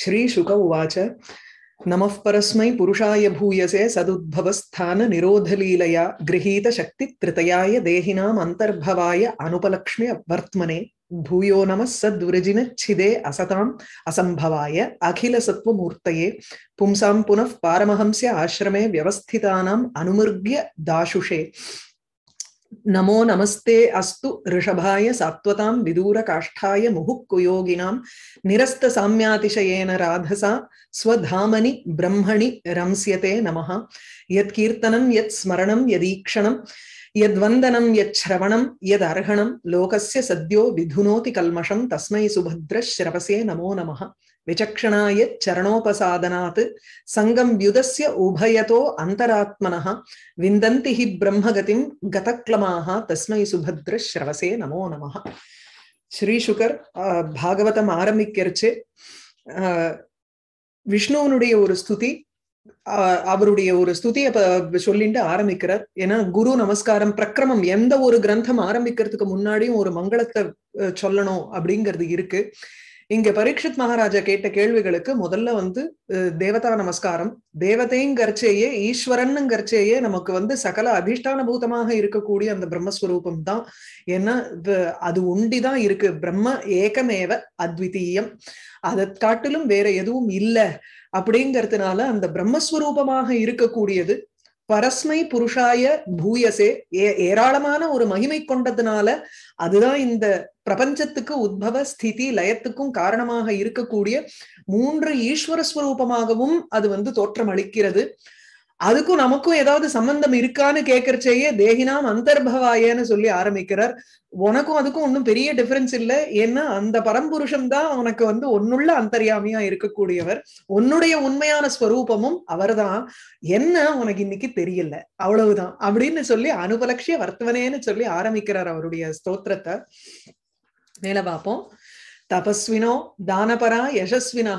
श्रीशुक उवाच नमः परस्मै पुरुषाय भूयसे सदुद्भवस्थान निरोधलीलया गृहीतशक्तित्रितयाय देहिनाम अन्तर्भवाय अनुपलक्ष्म्य वर्तमने भूयो नमः सद्वृजिनच्छिदे असताम् असम्भवाय अखिलसत्त्वमूर्तये पुंसा पुनः पारमहंस्य आश्रमे व्यवस्थिता अनुमृग्य दाशुषे नमो नमस्ते अस्तु ऋषभाय सात्वतां विदूरकाष्ठाय मुहुःकुयोगिनां निरस्तसाम्यातिशयेन राधसा स्वधामनि ब्रह्मणि रंस्यते नमः यत्कीर्तनं यत् स्मरणं यदीक्षणं यद्वन्दनं यच्छ्रवणं यदर्हणं लोकस्य सद्यो विधुनोति कल्मषं तस्मै सुभद्रश्रवसे नमो नमः விச்சக்ஷணாய சரணோபசாதனாத் சங்கம் யுதஸ்ய உபயதோ அந்தராத்மனः விந்தந்தி ஹி பிரம்மகதிம் கதக்லமாக தஸ்மை சுபத்ர ஸ்ரவசே நமோ நம ஸ்ரீசுகர் பாகவதம் ஆரம்பிக்கிறச்சு விஷ்ணுவனுடைய ஒரு ஸ்துதி அவருடைய ஒரு ஸ்துதியை சொல்லிட்டு ஆரம்பிக்கிறார் ஏன்னா குரு நமஸ்காரம் பிரக்கிரமம் எந்த ஒரு கிரந்தம் ஆரம்பிக்கிறதுக்கு முன்னாடியும் ஒரு மங்களத்தை சொல்லணும் அப்படிங்கிறது இருக்கு இங்க பரீட்சித் மகாராஜா கேட்ட கேள்விகளுக்கு முதல்ல வந்து தேவதா நமஸ்காரம் தேவதையும் ஈஸ்வரன் கர்ச்சேயே நமக்கு வந்து சகல அதிஷ்டான பூதமாக இருக்கக்கூடிய அந்த பிரம்மஸ்வரூபம் தான் ஏன்னா அது உண்டிதான் இருக்கு பிரம்ம ஏகமேவ அத்விதீயம் அதை காட்டிலும் வேற எதுவும் இல்லை அப்படிங்கறதுனால அந்த பிரம்மஸ்வரூபமாக இருக்கக்கூடியது பரஸ்மை புருஷாய பூயசே ஏ ஏராளமான ஒரு மகிமை கொண்டதுனால அதுதான் இந்த பிரபஞ்சத்துக்கு உத்பவ ஸ்திதி லயத்துக்கும் காரணமாக இருக்கக்கூடிய மூன்று ஈஸ்வர ஸ்வரூபமாகவும் அது வந்து தோற்றம் அளிக்கிறது அதுக்கும் நமக்கும் ஏதாவது சம்பந்தம் இருக்கான்னு கேட்கறச்சேயே தேகினாம் அந்தர்பவாயேன்னு சொல்லி ஆரம்பிக்கிறார் உனக்கும் அதுக்கும் ஒன்றும் பெரிய டிஃபரன்ஸ் இல்லை ஏன்னா அந்த பரம்புருஷம் தான் உனக்கு வந்து ஒன்னுள்ள அந்தர்யாமியா இருக்கக்கூடியவர் உன்னுடைய உண்மையான ஸ்வரூபமும் அவர்தான் என்ன உனக்கு இன்னைக்கு தெரியல அவ்வளவுதான் அப்படின்னு சொல்லி அனுபலக்ஷிய வர்த்தவனேன்னு சொல்லி ஆரம்பிக்கிறார் அவருடைய ஸ்தோத்திரத்தை மேல பார்ப்போம் தபஸ்வினோ தானபரா யசஸ்வினா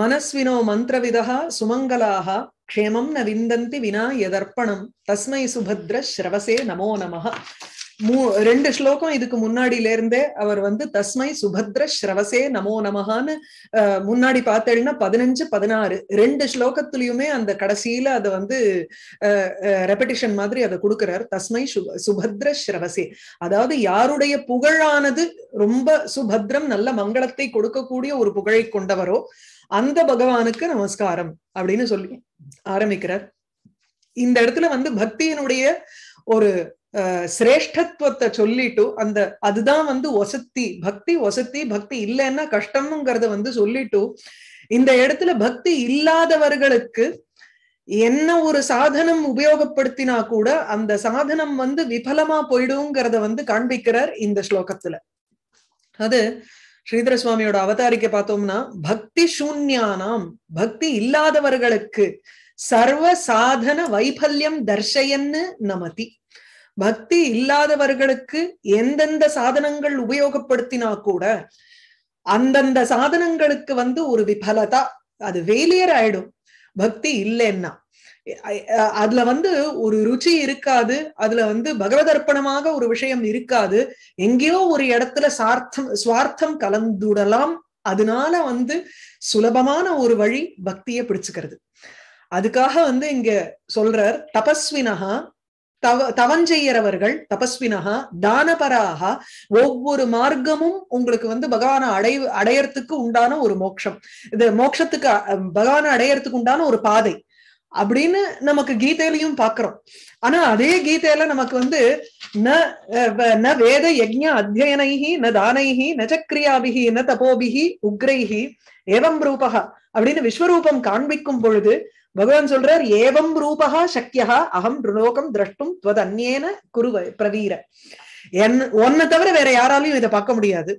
மனஸ்வினோ மந்திரவிதா சுமங்கலாக க்ஷேமம் ந விந்தந்தி வினா எதர்ப்பணம் தஸ்மை சுபத்ர ஸ்ரவசே நமோ நமக மூ ரெண்டு ஸ்லோகம் இதுக்கு முன்னாடியில இருந்தே அவர் வந்து தஸ்மை சுபத்ர ஸ்ரவசே நமோ நமகான்னு முன்னாடி பார்த்தேன்னா பதினஞ்சு பதினாறு ரெண்டு ஸ்லோகத்திலயுமே அந்த கடைசியில அதை வந்து ரெப்படிஷன் மாதிரி அதை கொடுக்கிறார் தஸ்மை சுப சுபத்ர ஸ்ரவசே அதாவது யாருடைய புகழானது ரொம்ப சுபத்ரம் நல்ல மங்களத்தை கொடுக்கக்கூடிய ஒரு புகழை கொண்டவரோ அந்த பகவானுக்கு நமஸ்காரம் அப்படின்னு சொல்லி ஆரம்பிக்கிறார் இந்த இடத்துல வந்து பக்தியினுடைய ஒரு சிரேஷ்டத்துவத்தை சொல்லிட்டு அந்த அதுதான் வந்து ஒசத்தி பக்தி ஒசத்தி பக்தி இல்லைன்னா கஷ்டம்ங்கிறத வந்து சொல்லிட்டு இந்த இடத்துல பக்தி இல்லாதவர்களுக்கு என்ன ஒரு சாதனம் உபயோகப்படுத்தினா கூட அந்த சாதனம் வந்து விபலமா போயிடுங்கிறத வந்து காண்பிக்கிறார் இந்த ஸ்லோகத்துல அது ஸ்ரீதர சுவாமியோட அவதாரிக்க பார்த்தோம்னா பக்தி சூன்யானாம் பக்தி இல்லாதவர்களுக்கு சர்வ சாதன வைபல்யம் தர்ஷயன்னு நமதி பக்தி இல்லாதவர்களுக்கு எந்தெந்த சாதனங்கள் உபயோகப்படுத்தினா கூட அந்தந்த சாதனங்களுக்கு வந்து ஒரு விபலதா அது வேலியர் ஆயிடும் பக்தி இல்லைன்னா அதுல வந்து ஒரு ருச்சி இருக்காது அதுல வந்து பகவதர்ப்பணமாக ஒரு விஷயம் இருக்காது எங்கேயோ ஒரு இடத்துல சார்த்தம் சுவார்த்தம் கலந்துடலாம் அதனால வந்து சுலபமான ஒரு வழி பக்தியை பிடிச்சுக்கிறது அதுக்காக வந்து இங்க சொல்றார் தபஸ்வினஹா தவ தவஞ்செய்யறவர்கள் தபஸ்வினஹா தானபராக ஒவ்வொரு மார்க்கமும் உங்களுக்கு வந்து பகவான அடை அடையறதுக்கு உண்டான ஒரு மோட்சம் இது மோட்சத்துக்கு பகவான அடையறதுக்கு உண்டான ஒரு பாதை அப்படின்னு நமக்கு கீதையிலையும் பாக்குறோம் ஆனா அதே கீதையில நமக்கு வந்து ந வேத யஜ்ய அத்தியனைகி ந தானைகி ந சக்ரியாபிகி ந தபோபிகி உக்ரைகி ஏவம் ரூபகா அப்படின்னு விஸ்வரூபம் காண்பிக்கும் பொழுது பகவான் சொல்றார் ஏவம் ரூபகா சக்கியா அகம் ருலோகம் திரஷ்டும் துவதன்யேன குரு பிரவீர என் ஒன்ன தவிர வேற யாராலையும் இதை பார்க்க முடியாது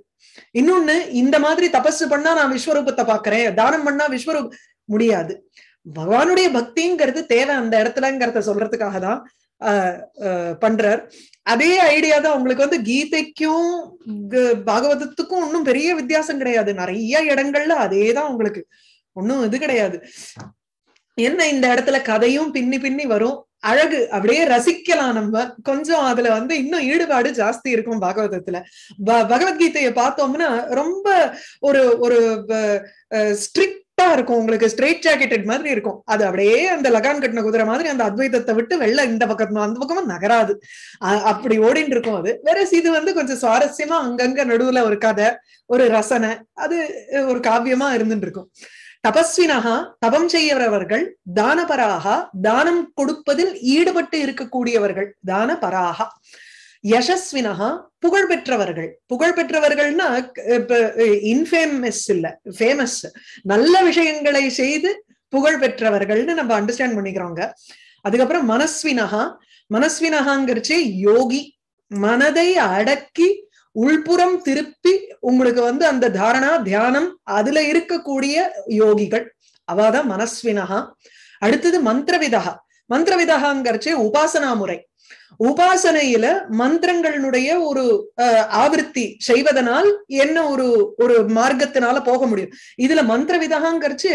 இன்னொன்னு இந்த மாதிரி தபஸ் பண்ணா நான் விஸ்வரூபத்தை பாக்குறேன் தானம் பண்ணா விஸ்வரூப முடியாது பகவானுடைய பக்திங்கிறது தேவை அந்த இடத்துலங்கிறத சொல்றதுக்காக தான் பண்றார் அதே ஐடியா தான் உங்களுக்கு வந்து கீதைக்கும் பாகவதத்துக்கும் ஒன்னும் பெரிய வித்தியாசம் கிடையாது நிறைய இடங்கள்ல அதே தான் உங்களுக்கு ஒன்னும் இது கிடையாது என்ன இந்த இடத்துல கதையும் பின்னி பின்னி வரும் அழகு அப்படியே ரசிக்கலாம் நம்ம கொஞ்சம் அதுல வந்து இன்னும் ஈடுபாடு ஜாஸ்தி இருக்கும் பாகவதத்துல பகவத்கீதையை பார்த்தோம்னா ரொம்ப ஒரு ஒரு ஸ்ட்ரிக்ட் கரெக்டா இருக்கும் உங்களுக்கு ஸ்ட்ரெயிட் ஜாக்கெட்டட் மாதிரி இருக்கும் அது அப்படியே அந்த லகான் கட்டின குதிரை மாதிரி அந்த அத்வைதத்தை விட்டு வெள்ள இந்த பக்கம் அந்த பக்கமும் நகராது அப்படி ஓடிட்டு இருக்கும் அது வேற இது வந்து கொஞ்சம் சுவாரஸ்யமா அங்கங்க நடுவுல ஒரு கதை ஒரு ரசனை அது ஒரு காவியமா இருந்துட்டு இருக்கும் தபஸ்வினகா தபம் செய்யறவர்கள் தானபராகா தானம் கொடுப்பதில் ஈடுபட்டு இருக்கக்கூடியவர்கள் தானபராகா யசஸ்வினஹா புகழ் பெற்றவர்கள் புகழ் பெற்றவர்கள்னா இன்ஃபேமஸ் இல்ல ஃபேமஸ் நல்ல விஷயங்களை செய்து புகழ் பெற்றவர்கள்னு நம்ம அண்டர்ஸ்டாண்ட் பண்ணிக்கிறோங்க அதுக்கப்புறம் மனஸ்வினஹா மனஸ்வினகாங்கிறச்சே யோகி மனதை அடக்கி உள்புறம் திருப்பி உங்களுக்கு வந்து அந்த தாரணா தியானம் அதுல இருக்கக்கூடிய யோகிகள் அவாதான் மனஸ்வினஹா அடுத்தது மந்திரவிதகா மந்திரவிதகாங்கிறச்சே உபாசனா முறை உபாசனையில மந்திரங்களினுடைய ஒரு ஆவருத்தி செய்வதனால் என்ன ஒரு ஒரு மார்க்கத்தினால போக முடியும் இதுல மந்திர விதகாங்கிறச்சு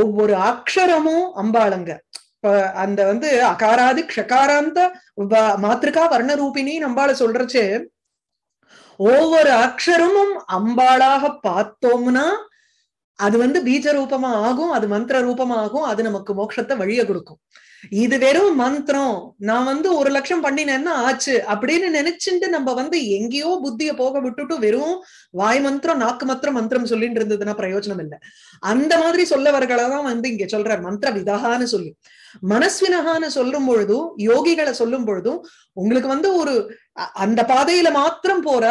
ஒவ்வொரு அக்ஷரமும் அம்பாளுங்க அந்த வந்து அகாராதி க்ஷகாராந்த மாத்திருக்கா ரூபினி நம்பால சொல்றச்சு ஒவ்வொரு அக்ஷரமும் அம்பாளாக பார்த்தோம்னா அது வந்து பீஜ ரூபமா ஆகும் அது மந்திர ரூபமாகும் ஆகும் அது நமக்கு மோட்சத்தை வழிய கொடுக்கும் இது வெறும் மந்திரம் நான் வந்து ஒரு லட்சம் பண்ணினேன்னா ஆச்சு அப்படின்னு நினைச்சுட்டு நம்ம வந்து எங்கேயோ புத்திய போக விட்டுட்டு வெறும் வாய் மந்திரம் நாக்கு மந்திரம் மந்திரம் சொல்லிட்டு இருந்ததுன்னா பிரயோஜனம் இல்லை அந்த மாதிரி சொல்லவர்களதான் வந்து இங்க சொல்ற மந்திர விதகான்னு சொல்லி மனஸ்வினகான்னு சொல்லும் பொழுதும் யோகிகளை சொல்லும் பொழுதும் உங்களுக்கு வந்து ஒரு அந்த பாதையில மாத்திரம் போற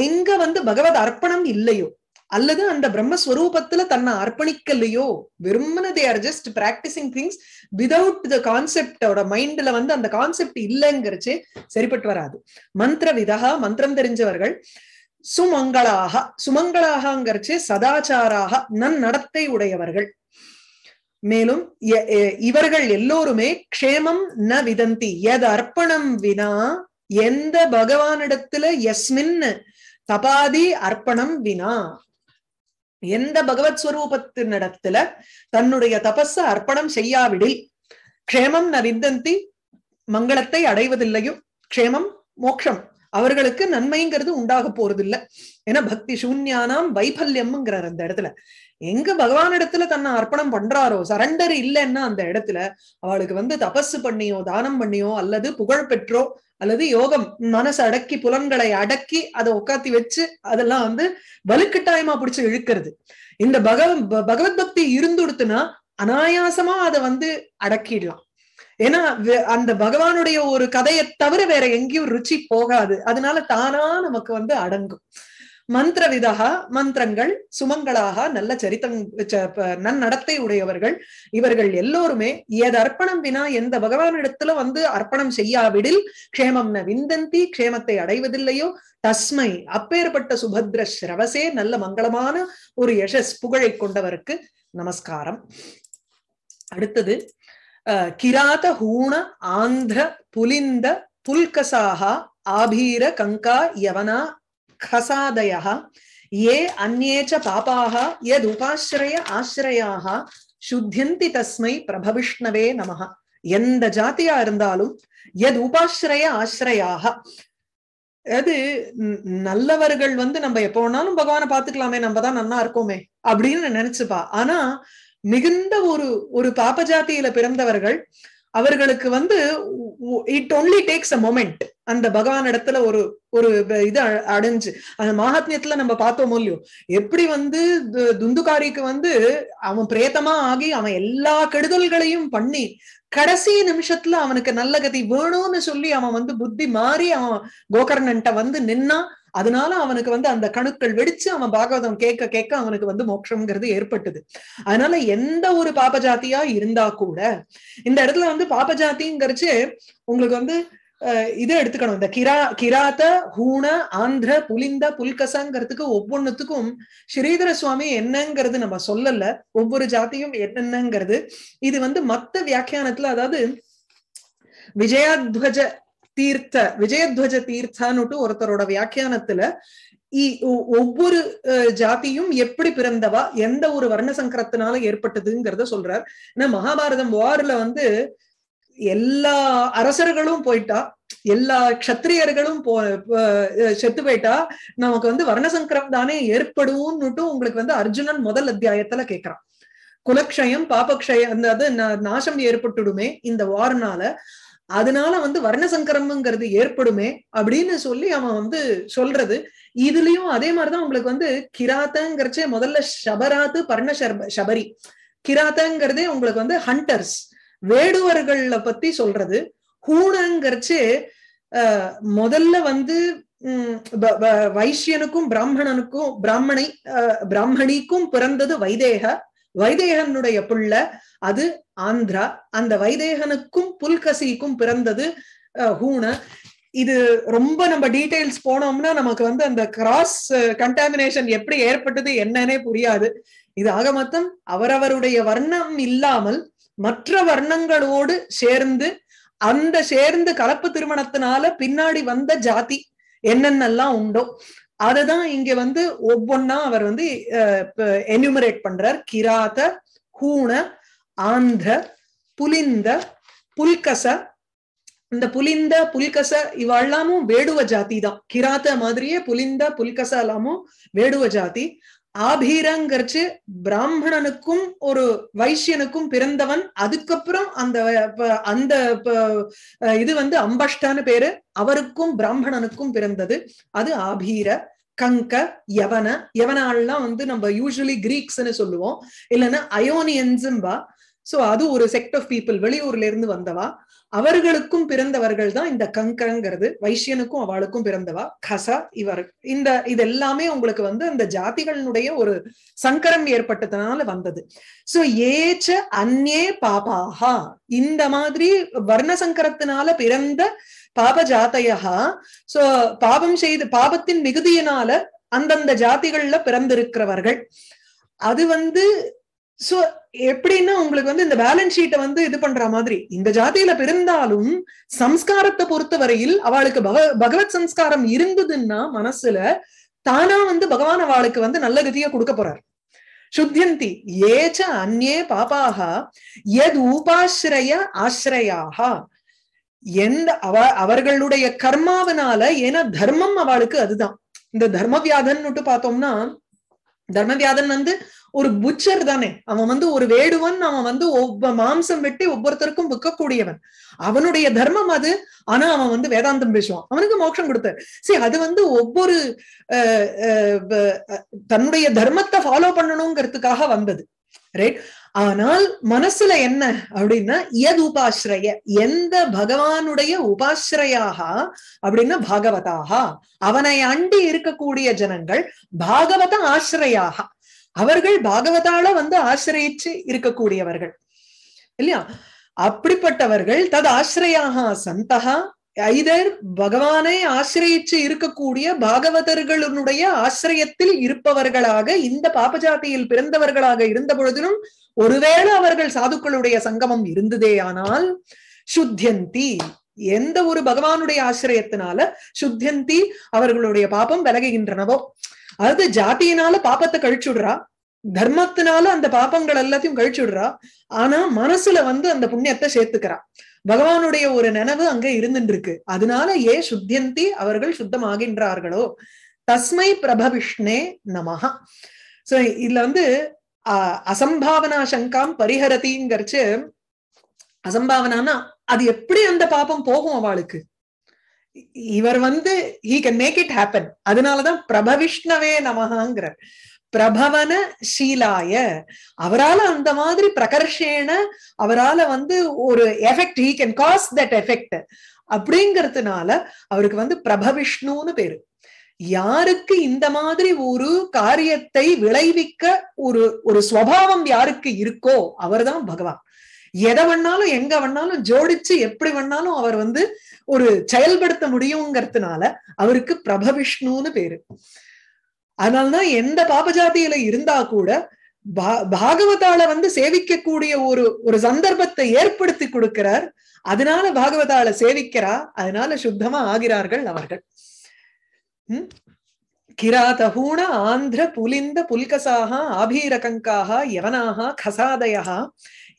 எங்க வந்து பகவத் அர்ப்பணம் இல்லையோ அல்லது அந்த பிரம்மஸ்வரூபத்துல தன்னை அர்ப்பணிக்கலையோ வெறுமன they are just practicing things without the கான்செப்டோட மைண்ட்ல வந்து அந்த கான்செப்ட் இல்லைங்கிறச்சு சரிப்பட்டு வராது மந்திர விதகா மந்திரம் தெரிஞ்சவர்கள் சுமங்களாக சுமங்களாகங்கிறச்சு சதாச்சாராக நன் நடத்தை உடையவர்கள் மேலும் இவர்கள் எல்லோருமே க்ஷேமம் ந விதந்தி எத அர்ப்பணம் வினா எந்த பகவானிடத்துல எஸ்மின் தபாதி அர்ப்பணம் வினா எந்த பகவத் ஸ்வரூபத்தினிடத்துல தன்னுடைய தபஸ அர்ப்பணம் செய்யாவிடில் க்ஷேமம் ந விந்தந்தி மங்களத்தை அடைவதில்லையும் க்ஷேமம் மோட்சம் அவர்களுக்கு நன்மைங்கிறது உண்டாக போறதில்லை ஏன்னா பக்தி சூன்யானாம் வைபல்யம்ங்கிற அந்த இடத்துல எங்க பகவான் இடத்துல தன்னை அர்ப்பணம் பண்றாரோ சரண்டர் இல்லைன்னா அந்த இடத்துல அவளுக்கு வந்து தபஸு பண்ணியோ தானம் பண்ணியோ அல்லது புகழ் பெற்றோ அல்லது யோகம் மனசு அடக்கி புலன்களை அடக்கி அதை உட்காத்தி வச்சு அதெல்லாம் வந்து வலுக்கட்டாயமா பிடிச்சி இழுக்கிறது இந்த பகவ பகவத் பக்தி இருந்துடுத்துனா அனாயாசமா அதை வந்து அடக்கிடலாம் ஏன்னா அந்த பகவானுடைய ஒரு கதையை தவிர வேற எங்கேயும் ருச்சி போகாது அதனால தானா நமக்கு வந்து அடங்கும் மந்திர விதா மந்திரங்கள் சுமங்களாக நல்ல சரித்தங் நன்னடத்தை உடையவர்கள் இவர்கள் எல்லோருமே எது அர்ப்பணம் வினா எந்த பகவானிடத்துல வந்து அர்ப்பணம் செய்யாவிடில் க்ஷேமம் ந விந்தந்தி க்ஷேமத்தை அடைவதில்லையோ தஸ்மை அப்பேற்பட்ட சுபத்ர ஸ்ரவசே நல்ல மங்களமான ஒரு யசஸ் புகழை கொண்டவருக்கு நமஸ்காரம் அடுத்தது கிராத ஹூண ஆந்திர புலிந்த புல்கசாகா ஆபீர கங்கா யவனா கசாதயா ஏ அந்நேச்ச பாபாக எது உபாசிரய ஆசிரயாக சுத்தியந்தி தஸ்மை பிரபவிஷ்ணவே நமக எந்த ஜாத்தியா இருந்தாலும் எது உபாசிரய ஆசிரயாக அது நல்லவர்கள் வந்து நம்ம எப்போ வேணாலும் பகவானை பாத்துக்கலாமே நம்ம தான் நல்லா இருக்கோமே அப்படின்னு நினைச்சுப்பா ஆனா மிகுந்த ஒரு ஒரு பாப்ப ஜாத்தியில பிறந்தவர்கள் அவர்களுக்கு வந்து it only takes a moment அந்த பகவான் இடத்துல ஒரு ஒரு இது அடைஞ்சு அந்த மகாத்மியத்துல நம்ம பார்த்தோம் இல்லையோ எப்படி வந்து துந்துகாரிக்கு வந்து அவன் பிரேத்தமா ஆகி அவன் எல்லா கெடுதல்களையும் பண்ணி கடைசி நிமிஷத்துல அவனுக்கு நல்ல கதி வேணும்னு சொல்லி அவன் வந்து புத்தி மாறி அவன் கோகர்ணன்ட்ட வந்து நின்னா அதனால அவனுக்கு வந்து அந்த கணுக்கள் வெடிச்சு அவன் பாகவதம் கேட்க கேட்க அவனுக்கு வந்து மோட்சம்ங்கிறது ஏற்பட்டது அதனால எந்த ஒரு பாபஜாத்தியா இருந்தா கூட இந்த இடத்துல வந்து பாபஜாத்திங்கிறச்சு உங்களுக்கு வந்து இதை எடுத்துக்கணும் இந்த கிரா கிராத்த ஹூண ஆந்திர புலிந்த புல்கசங்கிறதுக்கு ஒவ்வொன்னுத்துக்கும் ஸ்ரீதர சுவாமி என்னங்கிறது நம்ம சொல்லல ஒவ்வொரு ஜாத்தியும் என்னென்னங்கிறது இது வந்து மத்த வியாக்கியானத்துல அதாவது விஜயாத்வஜ தீர்த்த விஜயத்வஜ தீர்த்தன்னுட்டு ஒருத்தரோட வியாக்கியானத்துல ஒவ்வொரு ஜாதியும் எப்படி பிறந்தவா எந்த ஒரு வர்ண சங்கரத்தினால ஏற்பட்டதுங்கிறத சொல்றார் ஏன்னா மகாபாரதம் வார்ல வந்து எல்லா அரசர்களும் போயிட்டா எல்லா கத்திரியர்களும் போ செத்து போயிட்டா நமக்கு வந்து வர்ணசங்கரம் தானே ஏற்படும்னுட்டு உங்களுக்கு வந்து அர்ஜுனன் முதல் அத்தியாயத்துல கேட்கிறான் குலக்ஷயம் பாபக்ஷயம் அந்த அது நாசம் ஏற்பட்டுடுமே இந்த வார்னால அதனால வந்து வர்ண ஏற்படுமே அப்படின்னு சொல்லி அவன் வந்து சொல்றது இதுலயும் அதே மாதிரிதான் உங்களுக்கு வந்து கிராத்தங்கிறச்சே முதல்ல ஷபராத்து பர்ண ஷபரி கிராத்தங்கிறதே உங்களுக்கு வந்து ஹண்டர்ஸ் வேடுவர்கள்ல பத்தி சொல்றது ஹூணங்கிறச்சே முதல்ல வந்து வைஷ்யனுக்கும் பிராமணனுக்கும் பிராமணை பிராமணிக்கும் பிறந்தது வைதேக வைதேகனுடைய புள்ள அது ஆந்திரா அந்த வைதேகனுக்கும் புல்கசிக்கும் பிறந்தது ஹூண இது ரொம்ப நம்ம டீடைல்ஸ் போனோம்னா நமக்கு வந்து அந்த கிராஸ் கண்டாமினேஷன் எப்படி ஏற்பட்டது என்னன்னே புரியாது இது ஆக மொத்தம் அவரவருடைய வர்ணம் இல்லாமல் மற்ற வர்ணங்களோடு சேர்ந்து அந்த சேர்ந்து கலப்பு திருமணத்தினால பின்னாடி வந்த ஜாதி என்னென்னலாம் உண்டோ அததான் இங்க வந்து ஒவ்வொன்னா அவர் வந்து என்யூமரேட் பண்றார் கிராத ஹூன ஆந்த புலிந்த புல்கச இந்த புலிந்த புல்கச இவெல்லாமும் வேடுவ ஜாதி தான் கிராத்த மாதிரியே புலிந்த புல்கச எல்லாமும் வேடுவ ஜாதி ஆபீரங்கிறச்சு பிராமணனுக்கும் ஒரு வைசியனுக்கும் பிறந்தவன் அதுக்கப்புறம் அந்த அந்த இது வந்து அம்பஷ்டான பேரு அவருக்கும் பிராமணனுக்கும் பிறந்தது அது ஆபீர கங்க யவன யவனாள்லாம் வந்து நம்ம யூஸ்வலி கிரீக்ஸ்ன்னு சொல்லுவோம் இல்லைன்னா அயோனியன்ஸும்பா சோ அது ஒரு செக்ட் ஆஃப் பீப்புள் வெளியூர்ல இருந்து வந்தவா அவர்களுக்கும் பிறந்தவர்கள் தான் இந்த கங்கங்கிறது வைஷ்யனுக்கும் அவளுக்கும் பிறந்தவா கசா இவர் இந்த இது எல்லாமே உங்களுக்கு வந்து அந்த ஜாதிகளினுடைய ஒரு சங்கரம் ஏற்பட்டதுனால வந்தது சோ ஏச்ச அந்நே பாபாஹா இந்த மாதிரி வர்ண சங்கரத்தினால பிறந்த பாப ஜாத்தையா சோ பாபம் செய்து பாபத்தின் மிகுதியினால அந்தந்த ஜாதிகள்ல பிறந்திருக்கிறவர்கள் அது வந்து சோ எப்படின்னா உங்களுக்கு வந்து இந்த பேலன்ஸ் ஷீட்டை வந்து இது பண்ற மாதிரி இந்த ஜாதியில பிறந்தாலும் சம்ஸ்காரத்தை பொறுத்த வரையில் அவளுக்கு பக பகவத் சம்ஸ்காரம் இருந்ததுன்னா மனசுல தானா வந்து பகவான் அவளுக்கு வந்து நல்ல கதிய கொடுக்க போறார் சுத்தியந்தி ஏச்ச அந்நே பாப்பாக எத் உபாசிரய ஆசிரயாக எந்த அவ அவர்களுடைய கர்மாவனால ஏன்னா தர்மம் அவளுக்கு அதுதான் இந்த தர்மவியாதன் பார்த்தோம்னா தர்மவியாதன் வந்து ஒரு புச்சர் தானே அவன் வந்து ஒரு வேடுவன் அவன் வந்து ஒவ்வொரு மாம்சம் வெட்டி ஒவ்வொருத்தருக்கும் விற்கக்கூடியவன் அவனுடைய தர்மம் அது ஆனா அவன் வந்து வேதாந்தம் பேசுவான் அவனுக்கு மோட்சம் கொடுத்த சரி அது வந்து ஒவ்வொரு தன்னுடைய தர்மத்தை ஃபாலோ பண்ணணுங்கிறதுக்காக வந்தது ரைட் ஆனால் மனசுல என்ன அப்படின்னா எது உபாசிரய எந்த பகவானுடைய உபாசிரயாக அப்படின்னா பாகவதாக அவனை அண்டி இருக்கக்கூடிய ஜனங்கள் பாகவத ஆசிரியாக அவர்கள் பாகவதால வந்து ஆசிரயிச்சு இருக்கக்கூடியவர்கள் இல்லையா அப்படிப்பட்டவர்கள் தது ஆசிரியாக சந்தகா ஐதர் பகவானை ஆசிரியிச்சு இருக்கக்கூடிய பாகவதர்களுடைய ஆசிரியத்தில் இருப்பவர்களாக இந்த பாபஜாத்தியில் பிறந்தவர்களாக இருந்த பொழுதிலும் ஒருவேளை அவர்கள் சாதுக்களுடைய சங்கமம் இருந்ததே ஆனால் சுத்தியந்தி எந்த ஒரு பகவானுடைய ஆசிரியத்தினால சுத்தியந்தி அவர்களுடைய பாபம் விலகுகின்றனவோ அதாவது ஜாதியினால பாப்பத்தை கழிச்சுடுறா தர்மத்தினால அந்த பாப்பங்கள் எல்லாத்தையும் கழிச்சுடுறா ஆனா மனசுல வந்து அந்த புண்ணியத்தை சேர்த்துக்கிறா பகவானுடைய ஒரு நினைவு அங்க இருந்துருக்கு இருக்கு அதனால ஏ சுத்தியந்தி அவர்கள் சுத்தமாகின்றார்களோ தஸ்மை பிரபவிஷ்ணே நமஹா சோ இதுல வந்து அசம்பாவனா சங்காம் பரிஹரதிங்கிறச்சு அசம்பாவனானா அது எப்படி அந்த பாப்பம் போகும் அவளுக்கு இவர் வந்து he can make it happen அதனாலதான் பிரபவிஷ்ணவே நமகாங்கிறார் பிரபவன ஷீலாய அவரால அந்த மாதிரி பிரகர்ஷேன அவரால வந்து ஒரு effect he can cause that effect அப்படிங்கிறதுனால அவருக்கு வந்து பிரபவிஷ்ணுன்னு பேரு யாருக்கு இந்த மாதிரி ஒரு காரியத்தை விளைவிக்க ஒரு ஒரு சுவாவம் யாருக்கு இருக்கோ அவர்தான் பகவான் எதை வேணாலும் எங்க வேணாலும் ஜோடிச்சு எப்படி வேணாலும் அவர் வந்து ஒரு செயல்படுத்த முடியுங்கிறதுனால அவருக்கு பிரபவிஷ்ணுன்னு பேரு அதனால்தான் எந்த பாபஜாதியில இருந்தா கூட பாகவதால வந்து சேவிக்கக்கூடிய ஒரு ஒரு சந்தர்ப்பத்தை ஏற்படுத்தி கொடுக்கிறார் அதனால பாகவதால சேவிக்கிறா அதனால சுத்தமா ஆகிறார்கள் அவர்கள் உம் கிராதஹூண ஆந்திர புலிந்த புல்கசாக ஆபீரகங்காக யவனாக கசாதயா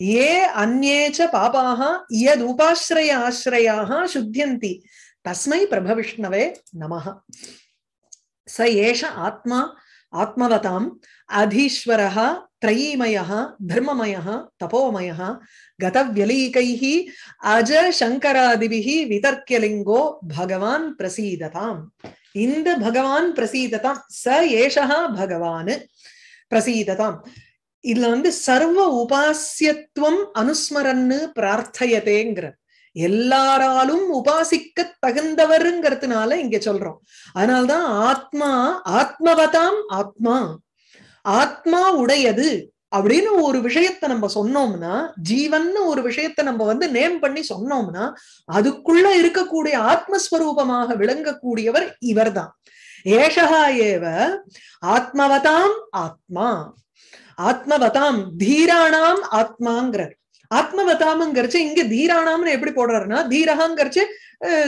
ये अन्ये च पापाः यदुपाश्रय आश्रयाः शुद्ध्यन्ति तस्मै प्रभविष्णवे नमः स एष आत्मा आत्मवताम् अधीश्वरः त्रयीमयः धर्ममयः तपोमयः गतव्यलीकैः अजशङ्करादिभिः वितर्क्यलिङ्गो भगवान् प्रसीदताम् इन्द भगवान् प्रसीदताम् स एषः भगवान् प्रसीदताम् இதுல வந்து சர்வ உபாசியத்துவம் அனுஸ்மரன்னு பிரார்த்தையதேங்கிற எல்லாராலும் உபாசிக்க தகுந்தவருங்கிறதுனால இங்க சொல்றோம் அதனால்தான் ஆத்மா ஆத்மவதாம் ஆத்மா ஆத்மா உடையது அப்படின்னு ஒரு விஷயத்த நம்ம சொன்னோம்னா ஜீவன் ஒரு விஷயத்த நம்ம வந்து நேம் பண்ணி சொன்னோம்னா அதுக்குள்ள இருக்கக்கூடிய ஆத்மஸ்வரூபமாக விளங்கக்கூடியவர் இவர்தான் ஏஷகா ஏவ ஆத்மவதாம் ஆத்மா ஆத்மவதாம் தீராணாம் ஆத்மாங்கிறார் ஆத்மவதாமங்கிறச்சு இங்க தீராணாம்னு எப்படி போடுறாருன்னா தீரகாங்கிறச்சு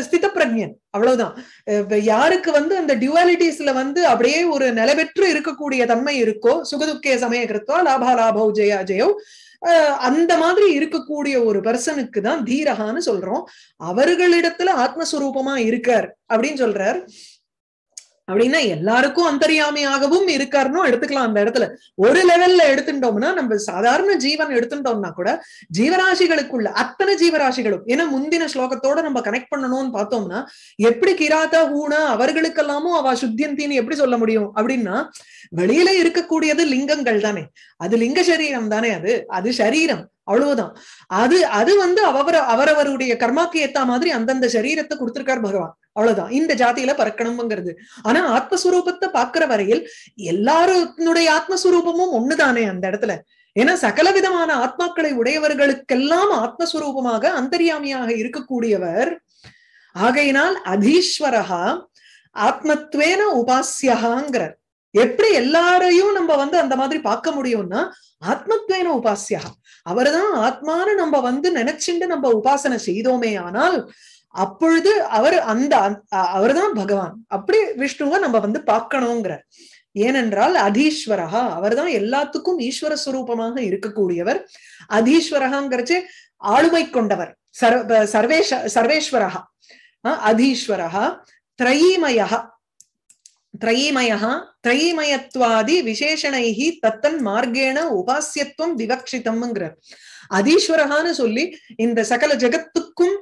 ஸ்தித பிரஜன் அவ்வளவுதான் யாருக்கு வந்து அந்த டியூவாலிட்டிஸ்ல வந்து அப்படியே ஒரு நிலவெற்று இருக்கக்கூடிய தன்மை இருக்கோ சுகதுக்கே சமய கிருத்தோ லாபா லாபோ ஜெயா ஜெயோ அந்த மாதிரி இருக்கக்கூடிய ஒரு பர்சனுக்கு தான் தீரகான்னு சொல்றோம் அவர்களிடத்துல ஆத்மஸ்வரூபமா இருக்கார் அப்படின்னு சொல்றார் அப்படின்னா எல்லாருக்கும் அந்தரியாமையாகவும் இருக்காருன்னு எடுத்துக்கலாம் அந்த இடத்துல ஒரு லெவல்ல எடுத்துட்டோம்னா நம்ம சாதாரண ஜீவன் எடுத்துட்டோம்னா கூட ஜீவராசிகளுக்குள்ள அத்தனை ஜீவராசிகளும் ஏன்னா முந்தின ஸ்லோகத்தோட நம்ம கனெக்ட் பண்ணணும்னு பார்த்தோம்னா எப்படி கிராத்தா ஊனா அவர்களுக்கெல்லாமும் அவ சுத்தியந்தின்னு எப்படி சொல்ல முடியும் அப்படின்னா வெளியில இருக்கக்கூடியது லிங்கங்கள் தானே அது லிங்க சரீரம் தானே அது அது சரீரம் அவ்வளவுதான் அது அது வந்து அவர அவரவருடைய கர்மாக்கு ஏத்த மாதிரி அந்தந்த சரீரத்தை கொடுத்திருக்கார் பகவான் அவ்வளவுதான் இந்த ஜாதியில பறக்கணும்ங்கிறது ஆனா ஆத்மஸ்வரூபத்தை பாக்குற வரையில் எல்லாருடைய ஆத்மஸ்வரூபமும் ஒண்ணுதானே அந்த இடத்துல ஏன்னா சகலவிதமான ஆத்மாக்களை உடையவர்களுக்கெல்லாம் ஆத்மஸ்வரூபமாக அந்தரியாமியாக இருக்கக்கூடியவர் ஆகையினால் அதீஸ்வரகா ஆத்மத்வேன உபாசியகாங்கிறார் எப்படி எல்லாரையும் நம்ம வந்து அந்த மாதிரி பார்க்க முடியும்னா ஆத்மத்வேன உபாசியா அவர்தான் ஆத்மான்னு நம்ம வந்து நினைச்சுண்டு நம்ம உபாசனை செய்தோமே ஆனால் அப்பொழுது அவர் அந்த அவர்தான் பகவான் அப்படி விஷ்ணுவை நம்ம வந்து பார்க்கணுங்கிறார் ஏனென்றால் அதீஸ்வரகா அவர்தான் எல்லாத்துக்கும் ஈஸ்வர சுரூபமாக இருக்கக்கூடியவர் அதீஸ்வரகாங்கிறச்சு ஆளுமை கொண்டவர் சர்வ சர்வேஷ சர்வேஸ்வரகா அதீஸ்வரகா திரைமயா त्रयीमयः त्रयीमयत्वादिविशेषणैः तत्तन्मार्गेण उपास्यत्वं विवक्षितम् அதீஸ்வரகான்னு சொல்லி இந்த சகல ஜெகத்துக்கும்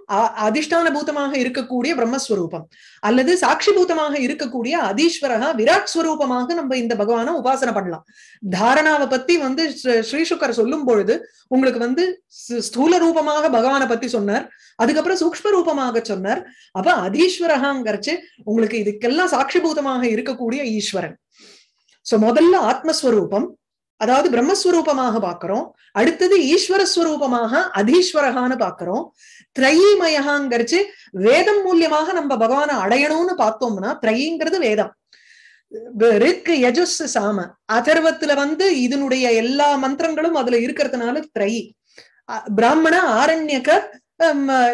அதிஷ்டான பூதமாக இருக்கக்கூடிய பிரம்மஸ்வரூபம் அல்லது சாட்சி பூதமாக இருக்கக்கூடிய அதீஸ்வரகா விராட் ஸ்வரூபமாக நம்ம இந்த பகவான உபாசனை பண்ணலாம் தாரணாவை பத்தி வந்து ஸ்ரீசுக்கர் சொல்லும் பொழுது உங்களுக்கு வந்து ஸ்தூல ரூபமாக பகவானை பத்தி சொன்னார் அதுக்கப்புறம் சூக்ம ரூபமாக சொன்னார் அப்ப அதீஸ்வரகாங்கிறச்சு உங்களுக்கு இதுக்கெல்லாம் பூதமாக இருக்கக்கூடிய ஈஸ்வரன் சோ முதல்ல ஆத்மஸ்வரூபம் அதாவது பிரம்மஸ்வரூபமாக பாக்குறோம் அடுத்தது ஈஸ்வரஸ்வரூபமாக அதீஸ்வரகான்னு பாக்குறோம் திரையீமயகாங்கிறச்சு வேதம் மூலியமாக நம்ம பகவானை அடையணும்னு பார்த்தோம்னா திரையீங்கிறது வேதம் ரிக் சாம அதர்வத்துல வந்து இதனுடைய எல்லா மந்திரங்களும் அதுல இருக்கிறதுனால திரை பிராமண ஆரண்யக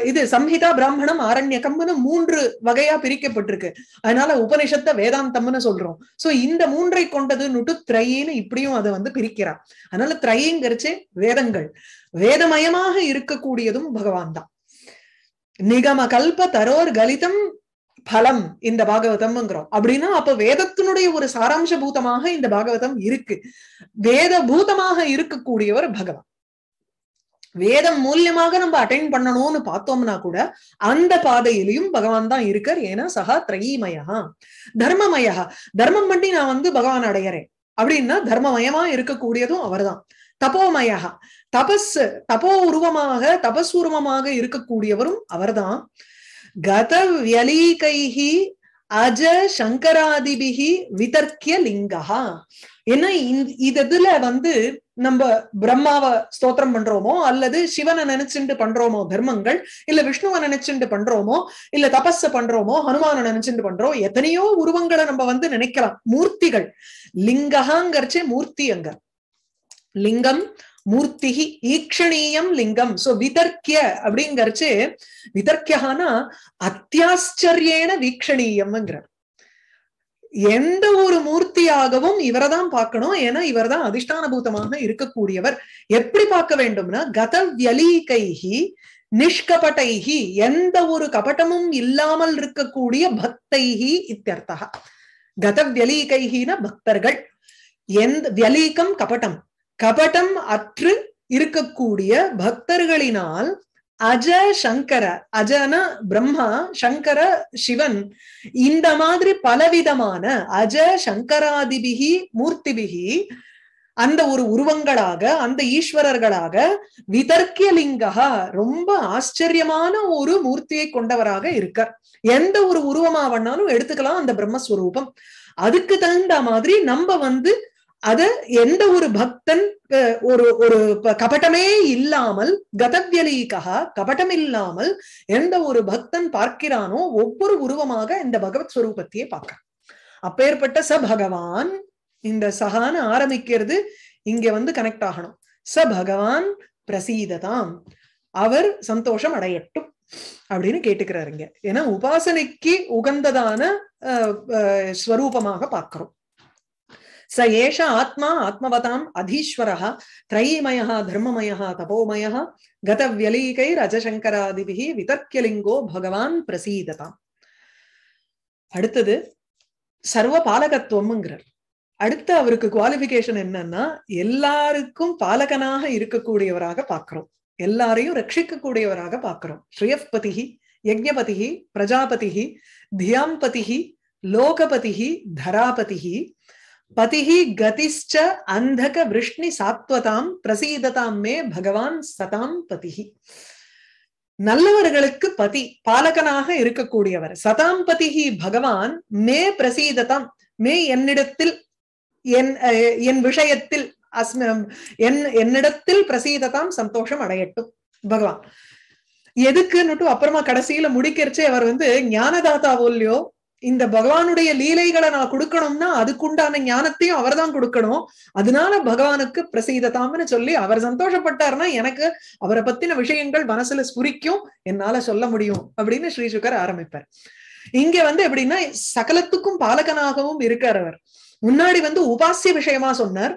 இது சம்ஹிதா பிராமணம் ஆரண்யக்கம்னு மூன்று வகையா பிரிக்கப்பட்டிருக்கு அதனால உபனிஷத்தை வேதாந்தம்னு சொல்றோம் சோ இந்த மூன்றை கொண்டது நுட்டு திரையின்னு இப்படியும் அதை வந்து பிரிக்கிறான் அதனால திரையங்கிறச்சு வேதங்கள் வேதமயமாக இருக்கக்கூடியதும் பகவான் தான் நிகம கல்ப தரோர் கலிதம் பலம் இந்த பாகவதம்ங்கிறோம் அப்படின்னா அப்ப வேதத்தினுடைய ஒரு சாராம்ச பூதமாக இந்த பாகவதம் இருக்கு வேத பூதமாக இருக்கக்கூடியவர் பகவான் வேதம் மூலியமாக நம்ம அட்டைன் பண்ணணும்னு பார்த்தோம்னா கூட அந்த பாதையிலையும் பகவான் தான் இருக்கார் ஏன்னா சகா திரையீமயா தர்மமயா தர்மம் பண்ணி நான் வந்து பகவான் அடையறேன் அப்படின்னா தர்மமயமா இருக்கக்கூடியதும் அவர்தான் தபோமயா தபஸ் தபோ உருவமாக தபஸ் உருவமாக இருக்கக்கூடியவரும் அவர்தான் கத வியலீகைஹி அஜ சங்கராதிபிகி விதர்க்கிய லிங்கா ஏன்னா இந்த இதுல வந்து நம்ம பிரம்மாவை ஸ்தோத்திரம் பண்றோமோ அல்லது சிவனை நினைச்சுட்டு பண்றோமோ தர்மங்கள் இல்ல விஷ்ணுவை நினைச்சுட்டு பண்றோமோ இல்ல தபஸ பண்றோமோ ஹனுமான நினைச்சுட்டு பண்றோம் எத்தனையோ உருவங்களை நம்ம வந்து நினைக்கலாம் மூர்த்திகள் லிங்ககாங்கிறச்சே மூர்த்தி அங்க லிங்கம் மூர்த்தி ஈக்ஷணீயம் லிங்கம் சோ விதர்க்கிய அப்படிங்கறச்சு விதர்க்கியானா அத்தியாச்சரியேன வீக்ஷணீயம்ங்கிறார் எந்த ஒரு மூர்த்தியாகவும் இவரை தான் பார்க்கணும் ஏன்னா இவர் தான் அதிஷ்டானபூதமாக இருக்கக்கூடியவர் எப்படி பார்க்க வேண்டும்னா கதவியலீகைஹி நிஷ்கபட்டைஹி எந்த ஒரு கபட்டமும் இல்லாமல் இருக்கக்கூடிய பக்தைஹி இத்தியர்த்தா கதவியலீகைஹின பக்தர்கள் எந்த வியலீகம் கபட்டம் கபட்டம் அற்று இருக்கக்கூடிய பக்தர்களினால் அஜ சங்கர அஜனா பிரம்மா சங்கர சிவன் இந்த மாதிரி பலவிதமான அஜ சங்கராதிபிகி மூர்த்திபிகி அந்த ஒரு உருவங்களாக அந்த ஈஸ்வரர்களாக விதர்க்கியலிங்கா ரொம்ப ஆச்சரியமான ஒரு மூர்த்தியை கொண்டவராக இருக்கார் எந்த ஒரு உருவமாவனாலும் எடுத்துக்கலாம் அந்த பிரம்மஸ்வரூபம் அதுக்கு தகுந்த மாதிரி நம்ம வந்து அத எந்த ஒரு பக்தன் ஒரு ஒரு கபட்டமே இல்லாமல் கதவியலீகா கபட்டம் இல்லாமல் எந்த ஒரு பக்தன் பார்க்கிறானோ ஒவ்வொரு உருவமாக இந்த பகவத் ஸ்வரூபத்தையே பார்க்கிறான் அப்பேற்பட்ட ச பகவான் இந்த சகான ஆரம்பிக்கிறது இங்க வந்து கனெக்ட் ஆகணும் ச பகவான் பிரசீததாம் அவர் சந்தோஷம் அடையட்டும் அப்படின்னு கேட்டுக்கிறாருங்க ஏன்னா உபாசனைக்கு உகந்ததான ஸ்வரூபமாக பார்க்கிறோம் ச ஏஷ ஆத்மா ஆத்மவதாம் அதீஸ்வர திரைமயः தர்மமய தபோமய கதவியலீகை ரஜசங்கராதிபிः விதர்க்கியலிங்கோ பகவான் பிரசீததாம் அடுத்தது சர்வ பாலகத்துவம்ங்கிறார் அடுத்து அவருக்கு குவாலிபிகேஷன் என்னன்னா எல்லாருக்கும் பாலகனாக இருக்கக்கூடியவராக பார்க்கிறோம் எல்லாரையும் ரட்சிக்கக்கூடியவராக பார்க்கிறோம் ஸ்ரீயப்பதிகி யஜ்ஞபதிகி பிரஜாபதிகி தியாம்பதிகி லோகபதிகி தராபதிகி பதிஹி கதிஷ்ட அந்தக விஷ்ணி சாத்வதாம் பிரசீததாம் மே பகவான் சதாம் பதிஹி நல்லவர்களுக்கு பதி பாலகனாக இருக்கக்கூடியவர் சதாம் பதிஹி பகவான் மே பிரசீததாம் மே என்னிடத்தில் என் என் விஷயத்தில் அஸ்ம என் என்னிடத்தில் பிரசீததாம் சந்தோஷம் அடையட்டும் பகவான் எதுக்குன்னுட்டு அப்புறமா கடைசியில முடிக்கிறச்சே அவர் வந்து ஞானதாதாவோல்லையோ இந்த பகவானுடைய லீலைகளை நான் கொடுக்கணும்னா அதுக்குண்டான ஞானத்தையும் அவர் தான் கொடுக்கணும் அதனால பகவானுக்கு பிரசீதத்தாம்னு சொல்லி அவர் சந்தோஷப்பட்டார்னா எனக்கு அவரை பத்தின விஷயங்கள் மனசுல ஸ்புரிக்கும் என்னால சொல்ல முடியும் அப்படின்னு ஸ்ரீசுகர் ஆரம்பிப்பார் இங்க வந்து எப்படின்னா சகலத்துக்கும் பாலகனாகவும் இருக்கார் அவர் முன்னாடி வந்து உபாசிய விஷயமா சொன்னார்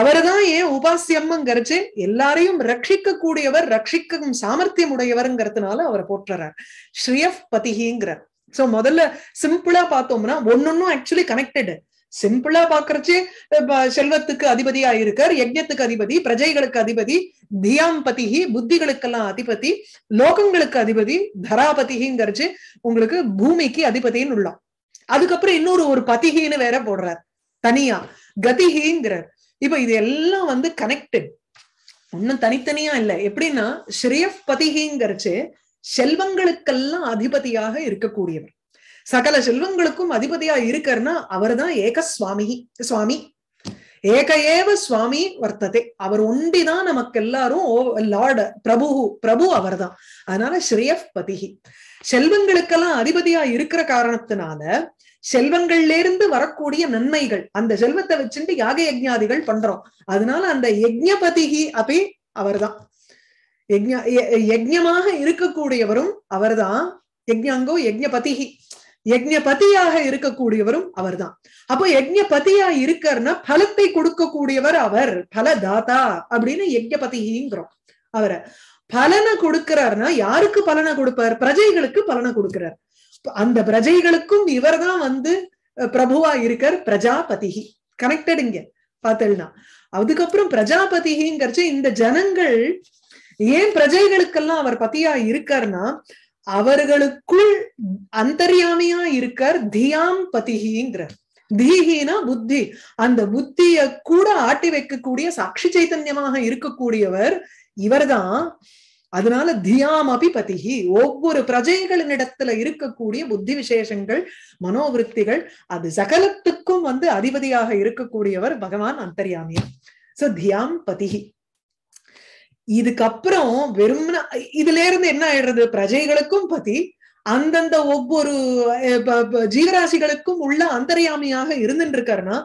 அவர்தான் ஏன் உபாசியம்ங்கிறச்சு எல்லாரையும் ரட்சிக்க கூடியவர் ரட்சிக்கும் சாமர்த்தியம் உடையவர்ங்கிறதுனால அவரை போற்றுறார் ஸ்ரீயப் பதிகிங்கிறார் சோ முதல்ல சிம்பிளா பார்த்தோம்னா ஒன்னொன்னும் ஆக்சுவலி கனெக்டட் சிம்பிளா பாக்குறச்சு செல்வத்துக்கு அதிபதியா இருக்கார் யஜ்யத்துக்கு அதிபதி பிரஜைகளுக்கு அதிபதி தியாம்பதிகி புத்திகளுக்கெல்லாம் அதிபதி லோகங்களுக்கு அதிபதி தராபதிகிங்கிறச்சு உங்களுக்கு பூமிக்கு அதிபதின்னு உள்ளாம் அதுக்கப்புறம் இன்னொரு ஒரு பதிகின்னு வேற போடுறார் தனியா கதிகிங்கிறார் இப்ப இது எல்லாம் வந்து கனெக்டட் ஒன்னும் தனித்தனியா இல்லை எப்படின்னா ஸ்ரீயப் பதிகிங்கிறச்சு செல்வங்களுக்கெல்லாம் அதிபதியாக இருக்கக்கூடியவர் சகல செல்வங்களுக்கும் அதிபதியா இருக்காருன்னா அவர் தான் ஏக சுவாமி சுவாமி ஏக ஏவ சுவாமி வர்த்ததே அவர் ஒண்டிதான் நமக்கு எல்லாரும் பிரபு பிரபு அவர் தான் அதனால ஸ்ரேயப் பதிகி செல்வங்களுக்கெல்லாம் அதிபதியா இருக்கிற காரணத்தினால செல்வங்கள்ல இருந்து வரக்கூடிய நன்மைகள் அந்த செல்வத்தை வச்சுட்டு யாக யஜ்ஞாதிகள் பண்றோம் அதனால அந்த யஜ்ஞபதிகி அப்படி அவர்தான் யஜ்யமாக இருக்கக்கூடியவரும் அவர்தான் யஜ்யங்கோ யஜ்யபதிகி யஜ்யபதியாக இருக்கக்கூடியவரும் அவர் தான் அப்போ யஜ்யபதியா இருக்கார்னா பலத்தை கொடுக்கக்கூடியவர் அவர் தாத்தா அப்படின்னு யஜ்யபதிங்கிறோம் அவரை பலனை கொடுக்கிறார்னா யாருக்கு பலனை கொடுப்பார் பிரஜைகளுக்கு பலனை கொடுக்கிறார் அந்த பிரஜைகளுக்கும் இவர் தான் வந்து பிரபுவா இருக்கார் பிரஜாபதிகி கனெக்டட் இங்க அதுக்கப்புறம் பிரஜாபதிங்கிறச்சு இந்த ஜனங்கள் ஏன் பிரஜைகளுக்கெல்லாம் அவர் பத்தியா இருக்கார்னா அவர்களுக்குள் அந்தரியாமியா இருக்கார் தியாம் பதிகிங்கிறார் தீகினா புத்தி அந்த புத்திய கூட ஆட்டி வைக்கக்கூடிய சாட்சி சைத்தன்யமாக இருக்கக்கூடியவர் இவர்தான் அதனால தியாம் அபி பதிகி ஒவ்வொரு பிரஜைகளினிடத்துல இருக்கக்கூடிய புத்தி விசேஷங்கள் மனோவிருத்திகள் அது சகலத்துக்கும் வந்து அதிபதியாக இருக்கக்கூடியவர் பகவான் அந்தர்யாமியா சோ தியாம் பதிகி இதுக்கப்புறம் வெறும் இதுல இருந்து என்ன ஆயிடுறது பிரஜைகளுக்கும் பத்தி அந்தந்த ஒவ்வொரு ஜீவராசிகளுக்கும் உள்ள அந்தர்யாமியாக இருந்துட்டு இருக்காருன்னா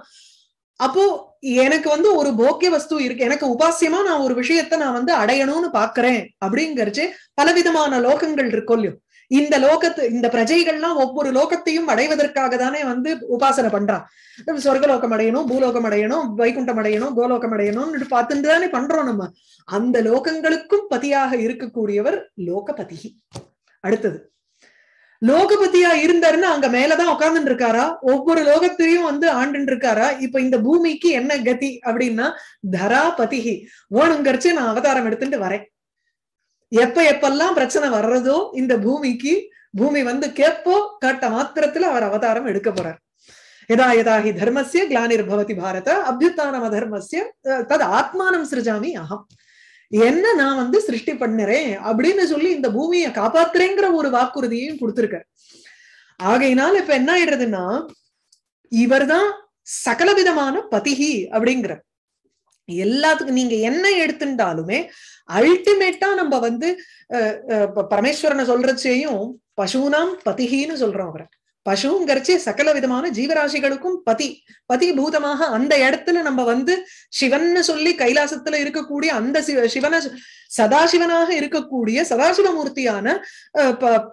அப்போ எனக்கு வந்து ஒரு போக்கிய வஸ்து இருக்கு எனக்கு உபாசியமா நான் ஒரு விஷயத்த நான் வந்து அடையணும்னு பாக்குறேன் அப்படிங்கறச்சு பலவிதமான லோகங்கள் இருக்கும் இல்லையோ இந்த லோகத்து இந்த பிரஜைகள்லாம் ஒவ்வொரு லோகத்தையும் அடைவதற்காக தானே வந்து உபாசனை பண்றான் சொர்க்கலோகம் அடையணும் பூலோகம் அடையணும் வைகுண்டம் அடையணும் கோலோகம் அடையணும்னு பார்த்துட்டு தானே பண்றோம் நம்ம அந்த லோகங்களுக்கும் பதியாக இருக்கக்கூடியவர் லோகபதி அடுத்தது லோகபதியா இருந்தாருன்னு அங்க மேலதான் உட்கார்ந்துட்டு இருக்காரா ஒவ்வொரு லோகத்திலையும் வந்து ஆண்டுட்டு இருக்காரா இப்ப இந்த பூமிக்கு என்ன கதி அப்படின்னா தராபதிகி ஓணுங்கரிச்சு நான் அவதாரம் எடுத்துட்டு வரேன் எப்ப எப்பெல்லாம் பிரச்சனை வர்றதோ இந்த பூமிக்கு பூமி வந்து கேப்போ கட்ட மாத்திரத்துல அவர் அவதாரம் எடுக்க போறார் எதா எதா ஹி தர்மசிய பவதி பாரத அபியுத்தானம தர்மசிய தது ஆத்மானம் சிருஜாமி அகம் என்ன நான் வந்து சிருஷ்டி பண்ணுறேன் அப்படின்னு சொல்லி இந்த பூமியை காப்பாத்துறேங்கிற ஒரு வாக்குறுதியையும் கொடுத்திருக்க ஆகையினால் இப்ப என்ன ஆயிடுறதுன்னா இவர் தான் சகலவிதமான பதிகி அப்படிங்கிற எல்லாத்துக்கும் நீங்க என்ன எடுத்துட்டாலுமே அல்டிமேட்டா நம்ம வந்து பரமேஸ்வரனை சொல்றச்சையும் பசுனாம் பதிகின்னு சொல்றோம் அவரை பசுங்கிறச்சு சகல விதமான ஜீவராசிகளுக்கும் பதி பதி பூதமாக அந்த இடத்துல நம்ம வந்து சிவன்னு சொல்லி கைலாசத்துல இருக்கக்கூடிய அந்த சிவ சிவன சதாசிவனாக இருக்கக்கூடிய சதாசிவமூர்த்தியான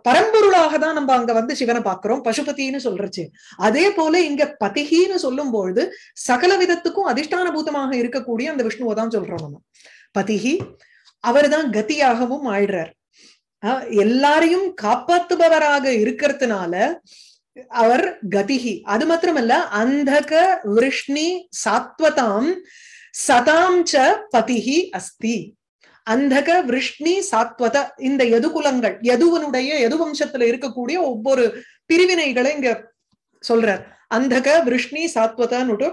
பரம்பொருளாக தான் நம்ம அங்க வந்து சிவனை பாக்குறோம் பசுபத்தின்னு சொல்றச்சு அதே போல இங்க பதிகின்னு சொல்லும் பொழுது சகல விதத்துக்கும் அதிஷ்டான பூதமாக இருக்கக்கூடிய அந்த விஷ்ணுவை தான் சொல்றோம் நம்ம பதிகி அவர் தான் கதியாகவும் ஆயிடுறார் எல்லாரையும் காப்பாத்துபவராக இருக்கிறதுனால அவர் கதிஹி அது மாத்திரமல்ல அந்தக விருஷ்ணி சாத்வதாம் சதாம் ச பதிஹி அஸ்தி அந்தக விருஷ்ணி சாத்வத இந்த எதுகுலங்கள் எதுவனுடைய எது வம்சத்துல இருக்கக்கூடிய ஒவ்வொரு பிரிவினைகளை இங்க சொல்றார் அந்தக விருஷ்ணி சாத்வதன்னுட்டு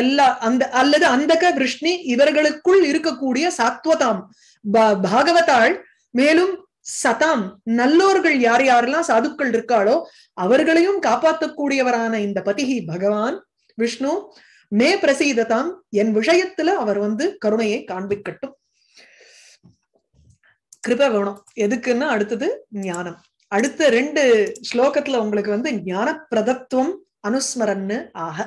எல்லா அந்த அல்லது அந்தக விருஷ்ணி இவர்களுக்குள் இருக்கக்கூடிய சாத்வதாம் பாகவதாள் மேலும் சதாம் நல்லோர்கள் யார் யாரெல்லாம் சாதுக்கள் இருக்காளோ அவர்களையும் காப்பாற்றக்கூடியவரான இந்த பதிகி பகவான் விஷ்ணு மே பிரசீததாம் என் விஷயத்துல அவர் வந்து கருணையை காண்பிக்கட்டும் கிருப வேணும் எதுக்குன்னா அடுத்தது ஞானம் அடுத்த ரெண்டு ஸ்லோகத்துல உங்களுக்கு வந்து ஞான பிரதத்துவம் அனுஸ்மரன்னு ஆக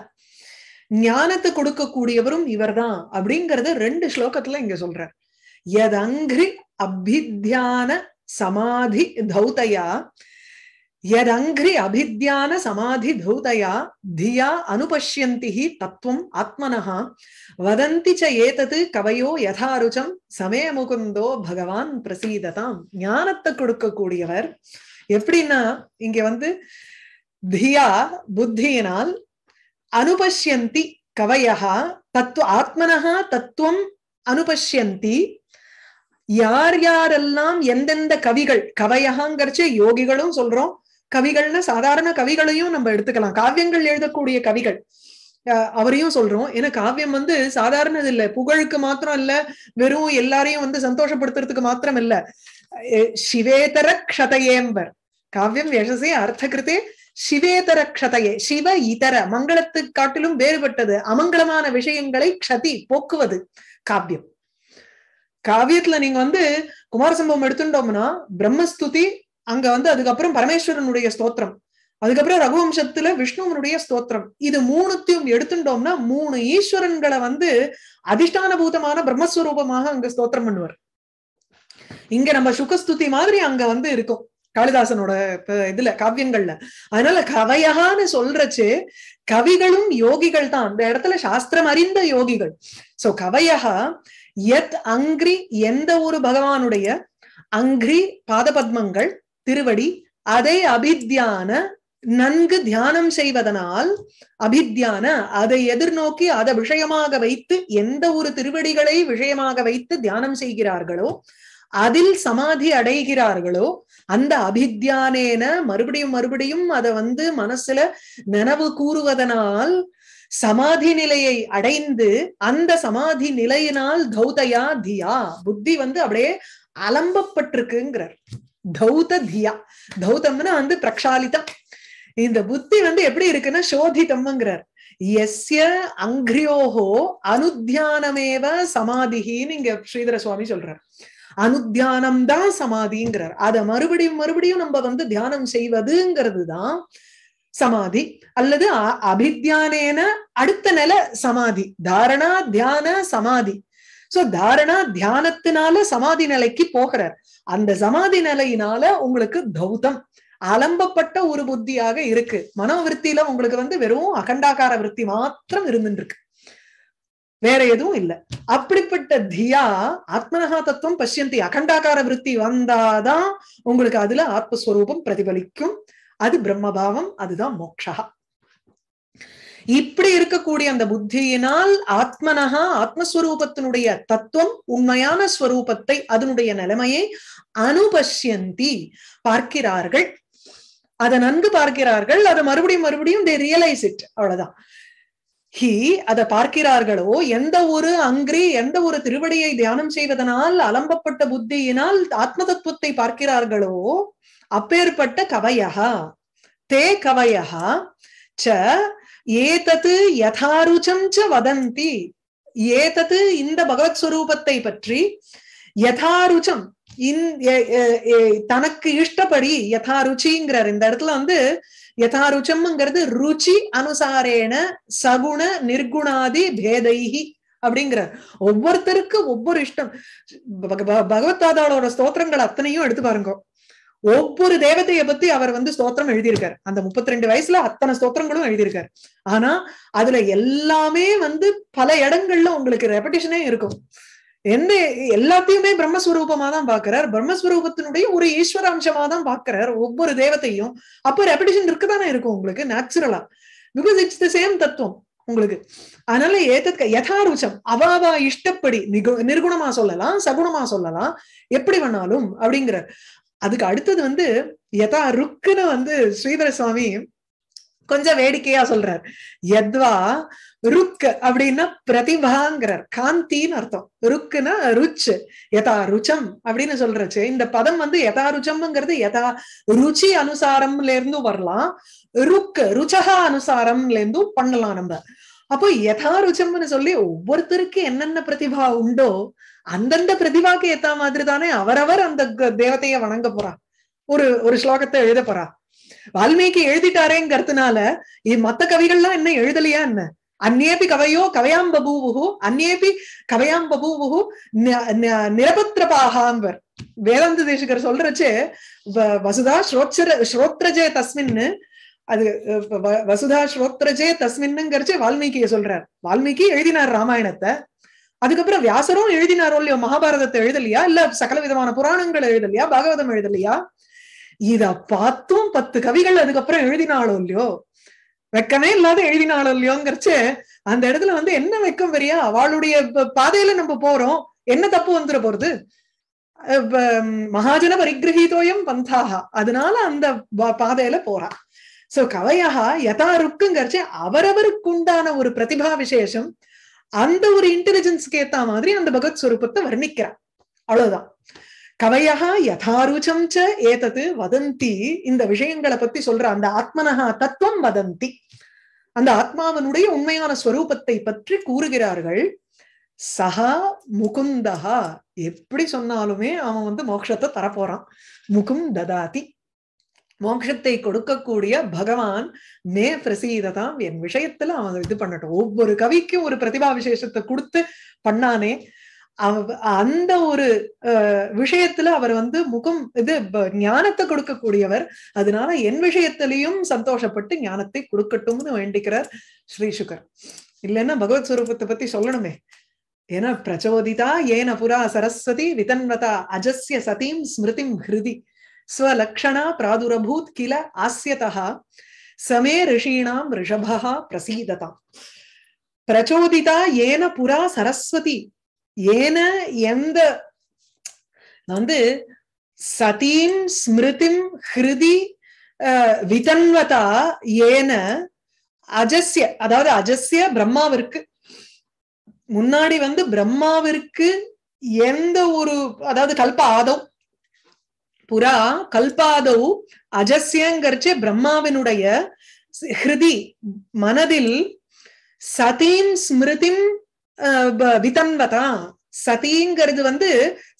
ஞானத்தை கொடுக்கக்கூடியவரும் இவர்தான் அப்படிங்கறத ரெண்டு ஸ்லோகத்துல இங்க சொல்ற யதங்கிரி அபித்தியான சமாதி தௌதயா யதங்கிரி அபித்யான சமாதி தௌதயா தியா அனுபஷ்யந்தி தத்துவம் ஆத்மனஹா வதந்தி ச ஏதது கவையோ யதாருச்சம் சமய பகவான் பிரசீததாம் ஞானத்தை கொடுக்கக்கூடியவர் எப்படின்னா இங்க வந்து தியா புத்தியினால் அனுபஷ்யந்தி கவையா தத்துவ ஆத்மனஹா தத்துவம் அனுபஷ்யந்தி யார் யாரெல்லாம் எந்தெந்த கவிகள் கவையகாங்கிறச்சு யோகிகளும் சொல்றோம் கவிகள்னு சாதாரண கவிகளையும் நம்ம எடுத்துக்கலாம் காவியங்கள் எழுதக்கூடிய கவிகள் அவரையும் சொல்றோம் ஏன்னா காவியம் வந்து சாதாரணது இல்ல புகழுக்கு மாத்திரம் இல்ல வெறும் எல்லாரையும் வந்து சந்தோஷப்படுத்துறதுக்கு மாத்திரம் இல்ல சிவேதர க்ஷதையேம்பர் காவியம் யசசே அர்த்தகிருத்தே சிவேதர க்ஷதையே சிவ இதர மங்களத்து காட்டிலும் வேறுபட்டது அமங்கலமான விஷயங்களை க்ஷதி போக்குவது காவியம் காவியத்துல நீங்க வந்து குமாரசம்பவம் எடுத்துட்டோம்னா பிரம்மஸ்துதி அங்க வந்து அதுக்கப்புறம் பரமேஸ்வரனுடைய ஸ்தோத்திரம் அதுக்கப்புறம் ரகுவம்சத்துல விஷ்ணுவனுடைய ஸ்தோத்திரம் இது மூணுத்தையும் எடுத்துட்டோம்னா மூணு ஈஸ்வரன்களை வந்து அதிஷ்டான பூதமான பிரம்மஸ்வரூபமாக அங்க ஸ்தோத்திரம் பண்ணுவார் இங்க நம்ம சுகஸ்துதி மாதிரி அங்க வந்து இருக்கும் காளிதாசனோட இதுல காவியங்கள்ல அதனால கவையகான்னு சொல்றச்சு கவிகளும் யோகிகள் தான் அந்த இடத்துல சாஸ்திரம் அறிந்த யோகிகள் சோ கவையகா எத் அங்கிரி எந்த ஒரு பகவானுடைய அங்கிரி பாதபத்மங்கள் திருவடி அதை அபித்தியான நன்கு தியானம் செய்வதனால் அபித்தியான அதை எதிர்நோக்கி அதை விஷயமாக வைத்து எந்த ஒரு திருவடிகளை விஷயமாக வைத்து தியானம் செய்கிறார்களோ அதில் சமாதி அடைகிறார்களோ அந்த அபித்தியானேன மறுபடியும் மறுபடியும் அதை வந்து மனசுல நினைவு கூறுவதனால் சமாதி நிலையை அடைந்து அந்த சமாதி நிலையினால் தௌதயா தியா புத்தி வந்து அப்படியே அலம்பப்பட்டிருக்குங்கிறார் தௌத தியா தௌதம்னா வந்து பிரக்ஷாலிதம் இந்த புத்தி வந்து எப்படி இருக்குன்னா சோதிதம்ங்கிறார் எஸ்ய அங்கிரியோகோ அனுத்தியானமேவ சமாதிஹின்னு இங்க ஸ்ரீதர சுவாமி சொல்றார் அனுத்தியானம் தான் சமாதிங்கிறார் அதை மறுபடியும் மறுபடியும் நம்ம வந்து தியானம் செய்வதுங்கிறது தான் சமாதி அல்லது அபித்தியானேன அடுத்த நில சமாதி தாரணா தியான சமாதி சோ தாரணா தியானத்தினால சமாதி நிலைக்கு போகிறார் அந்த சமாதி நிலையினால உங்களுக்கு தௌதம் அலம்பப்பட்ட ஒரு புத்தியாக இருக்கு மனோவிருத்தில உங்களுக்கு வந்து வெறும் அகண்டாகார விருத்தி மாத்திரம் இருந்துருக்கு வேற எதுவும் இல்லை அப்படிப்பட்ட தியா ஆத்மனகா தத்துவம் பசியந்தி அகண்டாகார விருத்தி வந்தாதான் உங்களுக்கு அதுல ஆத்மஸ்வரூபம் பிரதிபலிக்கும் அது பிரம்மபாவம் அதுதான் மோக்ஷா இப்படி இருக்கக்கூடிய அந்த புத்தியினால் ஆத்மனகா ஆத்மஸ்வரூபத்தினுடைய தத்துவம் உண்மையான ஸ்வரூபத்தை அதனுடைய நிலைமையை அனுபஷ்யந்தி பார்க்கிறார்கள் அதை நன்கு பார்க்கிறார்கள் அதை மறுபடியும் மறுபடியும் தே ரியலைஸ் இட் அவ்வளவுதான் ஹி அதை பார்க்கிறார்களோ எந்த ஒரு அங்கிரி எந்த ஒரு திருவடியை தியானம் செய்வதனால் அலம்பப்பட்ட புத்தியினால் ஆத்ம தத்துவத்தை பார்க்கிறார்களோ அப்பேற்பட்ட கவயகா தே கவயகா ச ஏதது யதாருச்சம் ச வதந்தி ஏதது இந்த பகவத் ஸ்வரூபத்தை பற்றி யதாருச்சம் தனக்கு இஷ்டப்படி யதா ருச்சிங்கிறார் இந்த இடத்துல வந்து யதா ருச்சி அனுசாரேன சகுண நிர்குணாதி பேதைகி அப்படிங்கிறார் ஒவ்வொருத்தருக்கு ஒவ்வொரு இஷ்டம் பகவத்பாதாவோட ஸ்தோத்திரங்கள் அத்தனையும் எடுத்து பாருங்க ஒவ்வொரு தேவதையை பத்தி அவர் வந்து ஸ்தோத்திரம் எழுதியிருக்காரு அந்த முப்பத்தி ரெண்டு வயசுல அத்தனை ஸ்தோத்திரங்களும் எழுதியிருக்காரு ஆனா அதுல எல்லாமே வந்து பல இடங்கள்ல உங்களுக்கு ரெப்படேஷனே இருக்கும் எந்த எல்லாத்தையுமே பிரம்மஸ்வரூபமா தான் பாக்குறார் பிரம்மஸ்வரூபத்தினுடைய ஒரு ஈஸ்வர அம்சமா தான் பாக்குறார் ஒவ்வொரு தேவத்தையும் அப்ப ரெப்படேஷன் இருக்குதானே இருக்கும் உங்களுக்கு நேச்சுரலா பிகாஸ் இட்ஸ் த சேம் தத்துவம் உங்களுக்கு அதனால ஏதற்கு யதாருச்சம் அவாவா இஷ்டப்படி நிகு நிர்குணமா சொல்லலாம் சகுணமா சொல்லலாம் எப்படி வேணாலும் அப்படிங்கிறார் அதுக்கு அடுத்தது வந்து யதா ருக்குன்னு வந்து ஸ்ரீதர சுவாமி கொஞ்சம் வேடிக்கையா சொல்றார் எத்வா ருக் அப்படின்னா பிரதிபாங்கிறார் காந்தின்னு அர்த்தம் ருக்குன்னா ருச் யதா ருச்சம் அப்படின்னு சொல்றச்சு இந்த பதம் வந்து யதா ருச்சம்ங்கிறது யதா ருச்சி அனுசாரம்ல இருந்தும் வரலாம் ருக் ருச்சகா அனுசாரம்ல இருந்தும் பண்ணலாம் நம்ம அப்போ யதா ருச்சம்னு சொல்லி ஒவ்வொருத்தருக்கு என்னென்ன பிரதிபா உண்டோ அந்தந்த பிரதிபாக்கு ஏத்த மாதிரி தானே அவரவர் அந்த தேவத்தைய வணங்க போறா ஒரு ஒரு ஸ்லோகத்தை எழுத போறா வால்மீகி எழுதிட்டாரேங்கிறதுனால மத்த கவிகள்லாம் என்ன எழுதலையா என்ன அந்நேபி கவையோ கவையாம் அந்நேபி கவையாம் நிரபத்ரபாகாம்பர் வேதாந்த தேசிகர் சொல்றச்சு வசுதா ஸ்ரோத்ர ஸ்ரோத்ரஜே தஸ்மின்னு அது வசுதா ஸ்ரோத்ரஜே தஸ்மின்னுங்கிறச்சு வால்மீகிய சொல்றார் வால்மீகி எழுதினார் ராமாயணத்தை அதுக்கப்புறம் வியாசரும் எழுதினாரோ இல்லையோ மகாபாரதத்தை எழுதலையா இல்ல சகல விதமான புராணங்கள் எழுதலையா பாகவதம் எழுதலையா இத பார்த்தும் பத்து கவிகள் அதுக்கப்புறம் எழுதினாலோ இல்லையோ வெக்கமே இல்லாத எழுதினாலோ இல்லையோங்கிறச்சு அந்த இடத்துல வந்து என்ன வெக்கம் பெரியா அவளுடைய பாதையில நம்ம போறோம் என்ன தப்பு வந்துட போறது மகாஜன பரிகிரகிதோயம் பந்தாக அதனால அந்த பாதையில போறா சோ கவையாக யதா ருக்குங்கிறச்சு அவரவருக்குண்டான ஒரு பிரதிபா விசேஷம் அந்த ஒரு இன்டெலிஜென்ஸ்க்கு ஏத்த மாதிரி அந்த பகத் சுரூபத்தை வர்ணிக்கிறான் அவ்வளவுதான் கவையா யதாருச்சம் ச ஏதது வதந்தி இந்த விஷயங்களை பத்தி சொல்ற அந்த ஆத்மனகா தத்துவம் வதந்தி அந்த ஆத்மாவனுடைய உண்மையான ஸ்வரூபத்தை பற்றி கூறுகிறார்கள் சஹா முகுந்தஹா எப்படி சொன்னாலுமே அவன் வந்து மோட்சத்தை தரப்போறான் முகும் ததாதி மோட்சத்தை கொடுக்கக்கூடிய பகவான் மே பிரசீததாம் என் விஷயத்துல அவன் இது பண்ணட்டும் ஒவ்வொரு கவிக்கும் ஒரு பிரதிபா விசேஷத்தை கொடுத்து பண்ணானே அந்த ஒரு விஷயத்துல அவர் வந்து முகம் இது ஞானத்தை கொடுக்கக்கூடியவர் அதனால என் விஷயத்திலையும் சந்தோஷப்பட்டு ஞானத்தை கொடுக்கட்டும்னு வேண்டிக்கிறார் ஸ்ரீசுகர் இல்லைன்னா பகவத் சுரூபத்தை பத்தி சொல்லணுமே ஏன்னா பிரச்சோதிதா ஏன புரா சரஸ்வதி விதன்வதா அஜஸ்ய சதீம் ஸ்மிருதிம் ஹிருதி ஸ்வலக்ஷணா பிராதுரபூத் கில ஆசியதா சமே ரிஷீணாம் ரிஷபா प्रसीदता பிரச்சோதிதா ஏன புரா சரஸ்வதி ஏன எந்த வந்து சதீம் ஸ்மிருதிம் ஹிருதி விதன்வதா ஏன அஜஸ்ய அதாவது அஜஸ்ய பிரம்மாவிற்கு முன்னாடி வந்து பிரம்மாவிற்கு எந்த ஒரு அதாவது கல்ப ஆதம் புறா கல்பாதவு அஜஸ்யங்கரிச்சு பிரம்மாவினுடைய ஹிருதி மனதில் சதீம் ஸ்மிருதிம் விதன்வதா சதிங்கிறது வந்து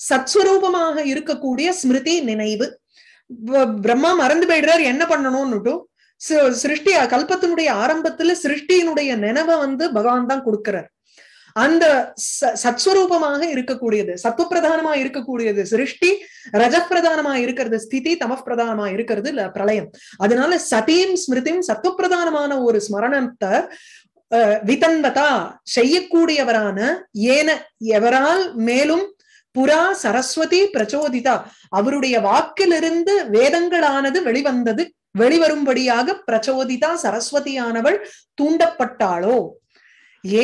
சத்ஸ்வரூபமாக இருக்கக்கூடிய ஸ்மிருதி நினைவு பிரம்மா மறந்து போயிடுறாரு என்ன பண்ணணும்னுட்டு சிருஷ்டி கல்பத்தினுடைய ஆரம்பத்துல சிருஷ்டியினுடைய நினைவை வந்து பகவான் தான் கொடுக்கிறார் அந்த சத்ஸ்வரூபமாக இருக்கக்கூடியது சத்துவ பிரதானமா இருக்கக்கூடியது சிருஷ்டி ரஜப்பிரதானமா இருக்கிறது ஸ்திதி தமப்பிரதானமா இருக்கிறது பிரளயம் அதனால சதியும் ஸ்மிருதியும் சத்துவ பிரதானமான ஒரு ஸ்மரணத்தை விதந்ததா செய்யக்கூடியவரான ஏன எவரால் மேலும் புறா சரஸ்வதி பிரச்சோதிதா அவருடைய வாக்கிலிருந்து வேதங்களானது வெளிவந்தது வெளிவரும்படியாக பிரச்சோதிதா சரஸ்வதியானவள் தூண்டப்பட்டாளோ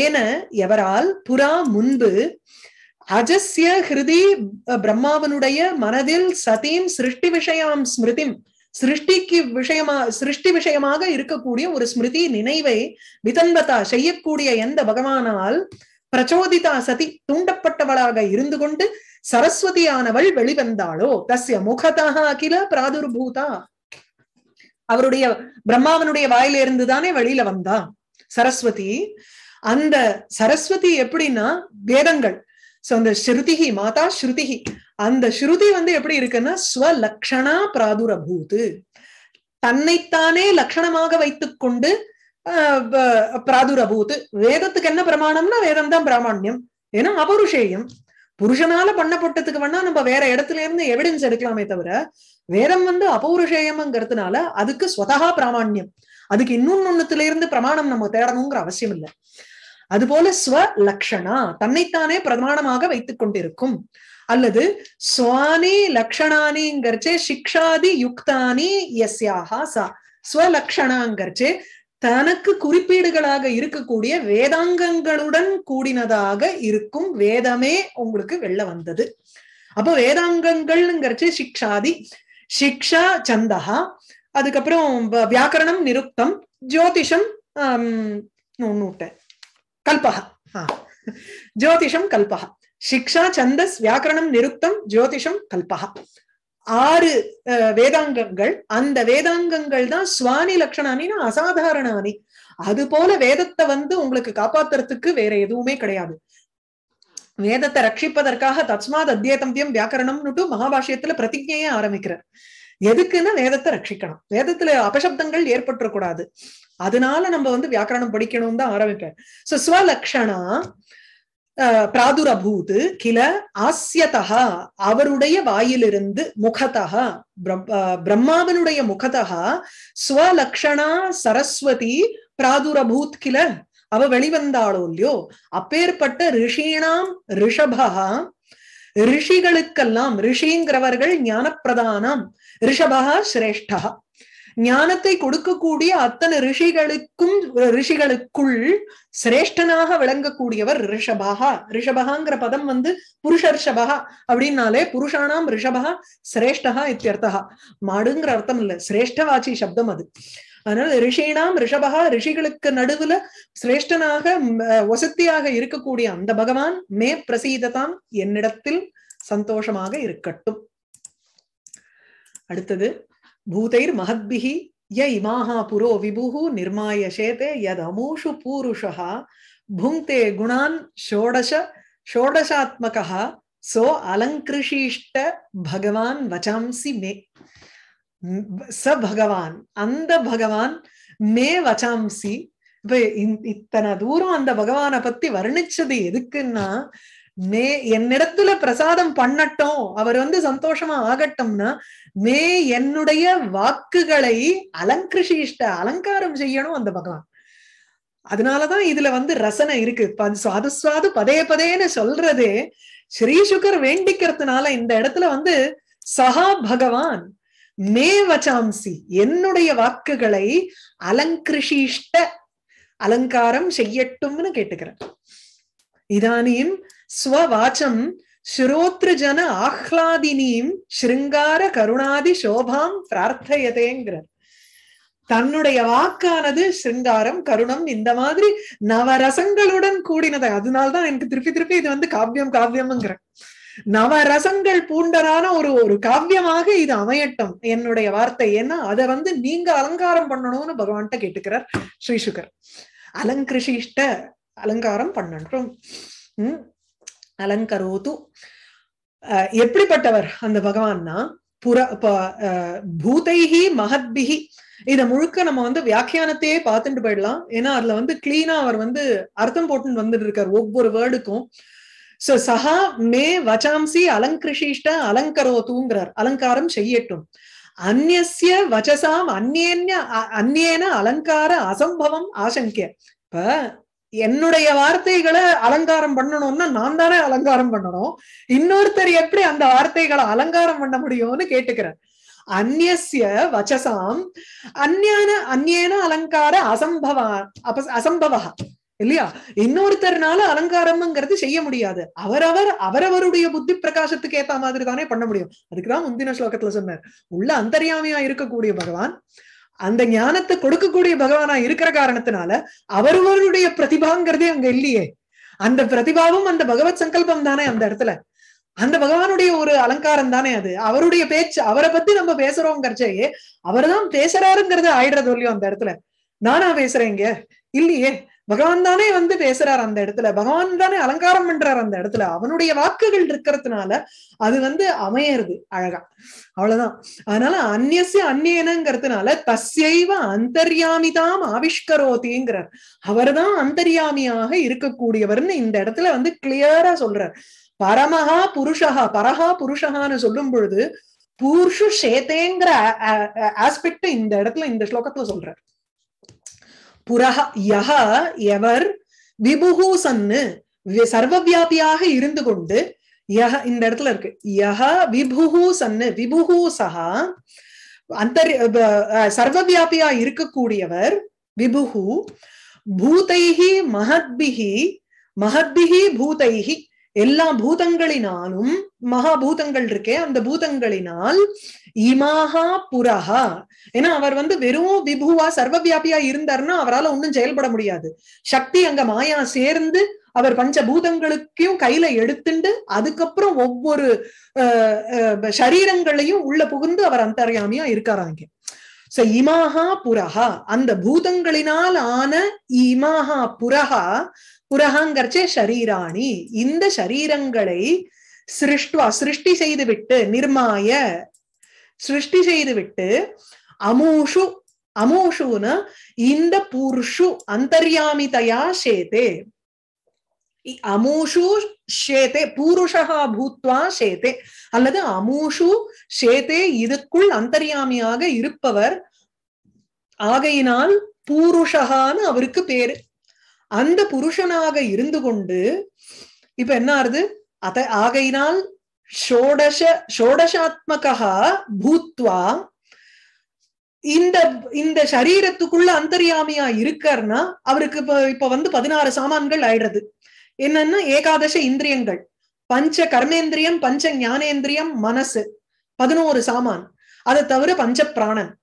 ஏன எவரால் புறா முன்பு அஜஸ்ய ஹிருதி பிரம்மாவனுடைய மனதில் சதீம் சிருஷ்டி விஷயம் ஸ்மிருதிம் சிருஷ்டிக்கு விஷயமா சிருஷ்டி விஷயமாக இருக்கக்கூடிய ஒரு ஸ்மிருதி நினைவை விதன்பதா செய்யக்கூடிய எந்த பகவானால் பிரச்சோதிதா சதி தூண்டப்பட்டவளாக இருந்து கொண்டு சரஸ்வதியானவள் வெளிவந்தாளோ தஸ்ய முகதாக அகில பிராதுர்பூதா அவருடைய பிரம்மாவனுடைய வாயிலிருந்து தானே வெளியில வந்தா சரஸ்வதி அந்த சரஸ்வதி எப்படின்னா வேதங்கள் சோ அந்த ஸ்ருதிகி மாதா ஸ்ருதிகி அந்த ஸ்ருதி வந்து எப்படி இருக்குன்னா ஸ்வலக்ஷணா பிராதுரபூத்து தன்னைத்தானே லட்சணமாக கொண்டு பிராதுரபூத்து வேதத்துக்கு என்ன பிரமாணம்னா வேதம் தான் பிராமணியம் ஏன்னா அபருஷேயம் புருஷனால பண்ணப்பட்டதுக்கு வேணா நம்ம வேற இடத்துல இருந்து எவிடன்ஸ் எடுக்கலாமே தவிர வேதம் வந்து அபௌருஷேயம்ங்கிறதுனால அதுக்கு ஸ்வதா பிராமணியம் அதுக்கு இன்னொன்னு இருந்து பிரமாணம் நம்ம தேடணுங்கிற அவசியம் இல்லை அதுபோல ஸ்வ லக்ஷணா தன்னைத்தானே பிரதானமாக வைத்துக் கொண்டிருக்கும் அல்லது சுவானி லக்ஷணானிங்கிறச்சே சிக்ஷாதி யுக்தானி எஸ்யாகா சா ஸ்வலக்ஷணாங்கிறச்சே தனக்கு குறிப்பீடுகளாக இருக்கக்கூடிய வேதாங்கங்களுடன் கூடினதாக இருக்கும் வேதமே உங்களுக்கு வெள்ள வந்தது அப்போ வேதாங்கங்கள்ங்கிறச்சு சிக்ஷாதி சிக்ஷா சந்தகா அதுக்கப்புறம் வியாக்கரணம் நிருக்தம் ஜோதிஷம் நூட்டேன் கல்பக ஜோதிஷம் கல்பக சிக்ஷா சந்தஸ் வியாக்கரணம் நிருக்தம் ஜோதிஷம் கல்பக ஆறு வேதாங்கங்கள் அந்த வேதாங்கங்கள் தான் சுவானி லட்சணானின்னு அசாதாரண அணி அது போல வேதத்தை வந்து உங்களுக்கு காப்பாத்துறதுக்கு வேற எதுவுமே கிடையாது வேதத்தை ரட்சிப்பதற்காக தத்மாத் அத்தியதந்தியம் வியாக்கரணம்னுட்டு மகாபாஷியத்துல பிரதிஜையே ஆரம்பிக்கிறார் எதுக்குன்னா வேதத்தை ரட்சிக்கணும் வேதத்துல அபசப்தங்கள் ஏற்பட்டுறக்கூடாது அதனால நம்ம வந்து வியாக்கரணம் படிக்கணும்னு தான் ஆரம்பிப்பேன் சோ ஸ்வலக்ஷணா பிராதுரபூத் கில ஆசியதா அவருடைய வாயிலிருந்து முகதா பிரம்மாவனுடைய முகதா ஸ்வலக்ஷணா சரஸ்வதி பிராதுரபூத் கில அவ வெளிவந்தாளோ இல்லையோ அப்பேற்பட்ட ரிஷீணாம் ரிஷபா ரிஷிகளுக்கெல்லாம் ரிஷிங்கிறவர்கள் ஞானப்பிரதானம் ரிஷபா சிரேஷ்டா ஞானத்தை கொடுக்கக்கூடிய அத்தனை ரிஷிகளுக்கும் ரிஷிகளுக்குள் சிரேஷ்டனாக விளங்கக்கூடியவர் ரிஷபகா ரிஷபகாங்கிற பதம் வந்து புருஷ ரிஷபகா அப்படின்னாலே புருஷானாம் ரிஷபகா சிரேஷ்டகா இத்தியர்த்தகா மாடுங்கிற அர்த்தம் இல்ல சிரேஷ்டவாச்சி சப்தம் அது அதனால ரிஷினாம் ரிஷபகா ரிஷிகளுக்கு நடுவுல சிரேஷ்டனாக வசத்தியாக இருக்கக்கூடிய அந்த பகவான் மே பிரசீததாம் என்னிடத்தில் சந்தோஷமாக இருக்கட்டும் அடுத்தது பூதைர் மகத்பிகி ய இமாஹா புரோ விபுகு நிர்மாய சேதே யத் அமூஷு பூருஷா புங்கே குணான் ஷோடச ஷோடசாத்மகா சோ அலங்கிருஷிஷ்ட பகவான் வச்சாம்சி மே ச பகவான் அந்த பகவான் மே வச்சாம்சி இப்ப இத்தனை தூரம் அந்த பகவான பத்தி வர்ணிச்சது எதுக்குன்னா மே என்னிடத்துல பிரசாதம் பண்ணட்டும் அவர் வந்து சந்தோஷமா ஆகட்டும்னா மே என்னுடைய வாக்குகளை அலங்கிருஷிஷ்ட அலங்காரம் செய்யணும் அந்த பகவான் அதனாலதான் இதுல வந்து ரசனை இருக்கு சுவாது சுவாது பதே பதேன்னு சொல்றது ஸ்ரீசுகர் வேண்டிக்கிறதுனால இந்த இடத்துல வந்து சஹா பகவான் மே வச்சாம்சி என்னுடைய வாக்குகளை அலங்கிருஷிஷ்ட அலங்காரம் செய்யட்டும்னு கேட்டுக்கிறேன் ஸ்வ ஸ்வவாச்சம் ஸ்ரோத்ருஜன ஆஹ்லாதினீம் ஸ்ருங்கார கருணாதி சோபாம் பிரார்த்தயதேங்கிறார் தன்னுடைய வாக்கானது சிருங்காரம் கருணம் இந்த மாதிரி நவரசங்களுடன் கூடினதை அதனால்தான் எனக்கு திருப்பி திருப்பி இது வந்து காவியம் காவியம்ங்கிறேன் நவரசங்கள் பூண்டரான ஒரு ஒரு காவியமாக இது அமையட்டும் என்னுடைய வார்த்தை ஏன்னா அதை வந்து நீங்க அலங்காரம் பண்ணணும்னு பகவான்கிட்ட கேட்டுக்கிறார் ஸ்ரீசுகர் அலங்கிருஷிஷ்ட அலங்காரம் பண்ணணும் உம் அலங்கரோது எப்படிப்பட்டவர் அந்த பகவான்னா புற பூதைகி மகத்பிகி இத முழுக்க நம்ம வந்து வியாக்கியானத்தையே பார்த்துட்டு போயிடலாம் ஏன்னா அதுல வந்து கிளீனா அவர் வந்து அர்த்தம் போட்டுன்னு வந்துட்டு இருக்கார் ஒவ்வொரு வேர்டுக்கும் சோ சஹா மே வச்சாம்சி அலங்கிருஷிஷ்ட அலங்கரோத்துங்கிறார் அலங்காரம் செய்யட்டும் அந்நிய வச்சசாம் அந்நேன்ய அந்நேன அலங்கார அசம்பவம் ஆசங்கிய இப்ப என்னுடைய வார்த்தைகளை அலங்காரம் பண்ணணும்னா நான் தானே அலங்காரம் பண்ணணும் இன்னொருத்தர் எப்படி அந்த வார்த்தைகளை அலங்காரம் பண்ண முடியும்னு கேட்டுக்கிறேன் அந்நிய வச்சசாம் அந்நான அந்நேன அலங்கார அசம்பவ அசம்பவா இல்லையா இன்னொருத்தர்னால அலங்காரம்ங்கிறது செய்ய முடியாது அவரவர் அவரவருடைய புத்தி பிரகாசத்துக்கு ஏத்த மாதிரி தானே பண்ண முடியும் அதுக்குதான் முந்தின ஸ்லோகத்துல சொன்னார் உள்ள அந்தரியாமையா இருக்கக்கூடிய பகவான் அந்த ஞானத்தை கொடுக்கக்கூடிய பகவானா இருக்கிற காரணத்தினால அவரவருடைய பிரதிபாங்கிறதே அங்க இல்லையே அந்த பிரதிபாவும் அந்த பகவத் சங்கல்பம் தானே அந்த இடத்துல அந்த பகவானுடைய ஒரு அலங்காரம் தானே அது அவருடைய பேச்சு அவரை பத்தி நம்ம பேசுறோங்கிறச்சே அவர்தான் பேசுறாருங்கிறது ஆயிடுறது இல்லையோ அந்த இடத்துல நானா பேசுறேங்க இல்லையே பகவான் தானே வந்து பேசுறாரு அந்த இடத்துல பகவான் தானே அலங்காரம் பண்றாரு அந்த இடத்துல அவனுடைய வாக்குகள் இருக்கிறதுனால அது வந்து அமையறது அழகா அவ்வளவுதான் அதனால அந்நியச அந்நியனங்கிறதுனால தஸ்யைவ அந்தர்யாமிதாம் ஆவிஷ்கரோதிங்கிறார் தான் அந்தர்யாமியாக இருக்கக்கூடியவர்னு இந்த இடத்துல வந்து கிளியரா சொல்றார் பரமஹா புருஷஹா பரஹா புருஷஹான்னு சொல்லும் பொழுது பூர்ஷு சேத்தேங்கிற ஆஸ்பெக்ட் இந்த இடத்துல இந்த ஸ்லோகத்துல சொல்றாரு புரஹ யஹ எவர் விபுகு சன்னு சர்வவியாபியாக இருந்து கொண்டு யஹ இந்த இடத்துல இருக்கு யஹ விபுகு சன்னு விபுகு சஹா அந்தர் சர்வவியாபியா இருக்கக்கூடியவர் விபுகு பூதைஹி மகத்பிஹி மகத்பிஹி பூதைஹி எல்லா பூதங்களினாலும் மகாபூதங்கள் இருக்கே அந்த பூதங்களினால் இமாகா புரஹா ஏன்னா அவர் வந்து வெறும் விபுவா சர்வவியாபியா இருந்தாருன்னா அவரால் ஒன்றும் செயல்பட முடியாது சக்தி அங்க மாயா சேர்ந்து அவர் பூதங்களுக்கையும் கையில எடுத்துண்டு அதுக்கப்புறம் ஒவ்வொரு சரீரங்களையும் உள்ள புகுந்து அவர் அந்தர்யாமியா இருக்காராங்க சோ இமாகா புரஹா அந்த பூதங்களினால் ஆன இமாகா புரஹா புரகாங்கர்ச்சே ஷரீராணி இந்த ஷரீரங்களை சிருஷ்டுவா சிருஷ்டி செய்து விட்டு நிர்மாய சிருஷ்டி செய்து விட்டு அமூஷு அமோஷுன்னு இந்த புருஷு அந்தர்யாமிதையா சேதே அமூஷு ஷேதே பூருஷகா பூத்வா ஷேதே அல்லது அமூஷு ஷேதே இதுக்குள் அந்தர்யாமியாக இருப்பவர் ஆகையினால் பூருஷகான்னு அவருக்கு பேரு அந்த புருஷனாக இருந்து கொண்டு இப்ப என்ன ஆறுது அத ஆகையினால் ஷோடச ஷோடசாத்மகா பூத்வா இந்த இந்த சரீரத்துக்குள்ள அந்தரியாமியா இருக்கார்னா அவருக்கு இப்ப இப்ப வந்து பதினாறு சாமான்கள் ஆயிடுறது என்னன்னா ஏகாதச இந்திரியங்கள் பஞ்ச கர்மேந்திரியம் பஞ்ச ஞானேந்திரியம் மனசு பதினோரு சாமான் அதை தவிர பஞ்ச பிராணன்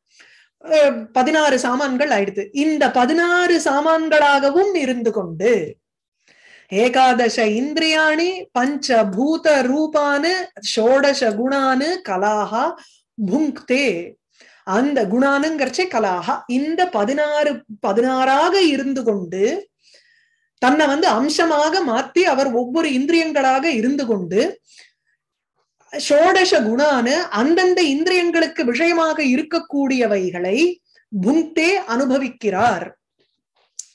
பதினாறு சாமான்கள் ஆயிடுது இந்த பதினாறு சாமான்களாகவும் இருந்து கொண்டு ஏகாதச இந்திரியாணி பஞ்ச பூத ரூபானு ஷோடச குணானு கலாகா புங்க்தே அந்த குணானுங்கிறச்சே கலாகா இந்த பதினாறு பதினாறாக இருந்து கொண்டு தன்னை வந்து அம்சமாக மாத்தி அவர் ஒவ்வொரு இந்திரியங்களாக இருந்து கொண்டு ஷோடஷ குணான அந்தந்த இந்திரியங்களுக்கு விஷயமாக இருக்கக்கூடியவைகளை புங்கே அனுபவிக்கிறார்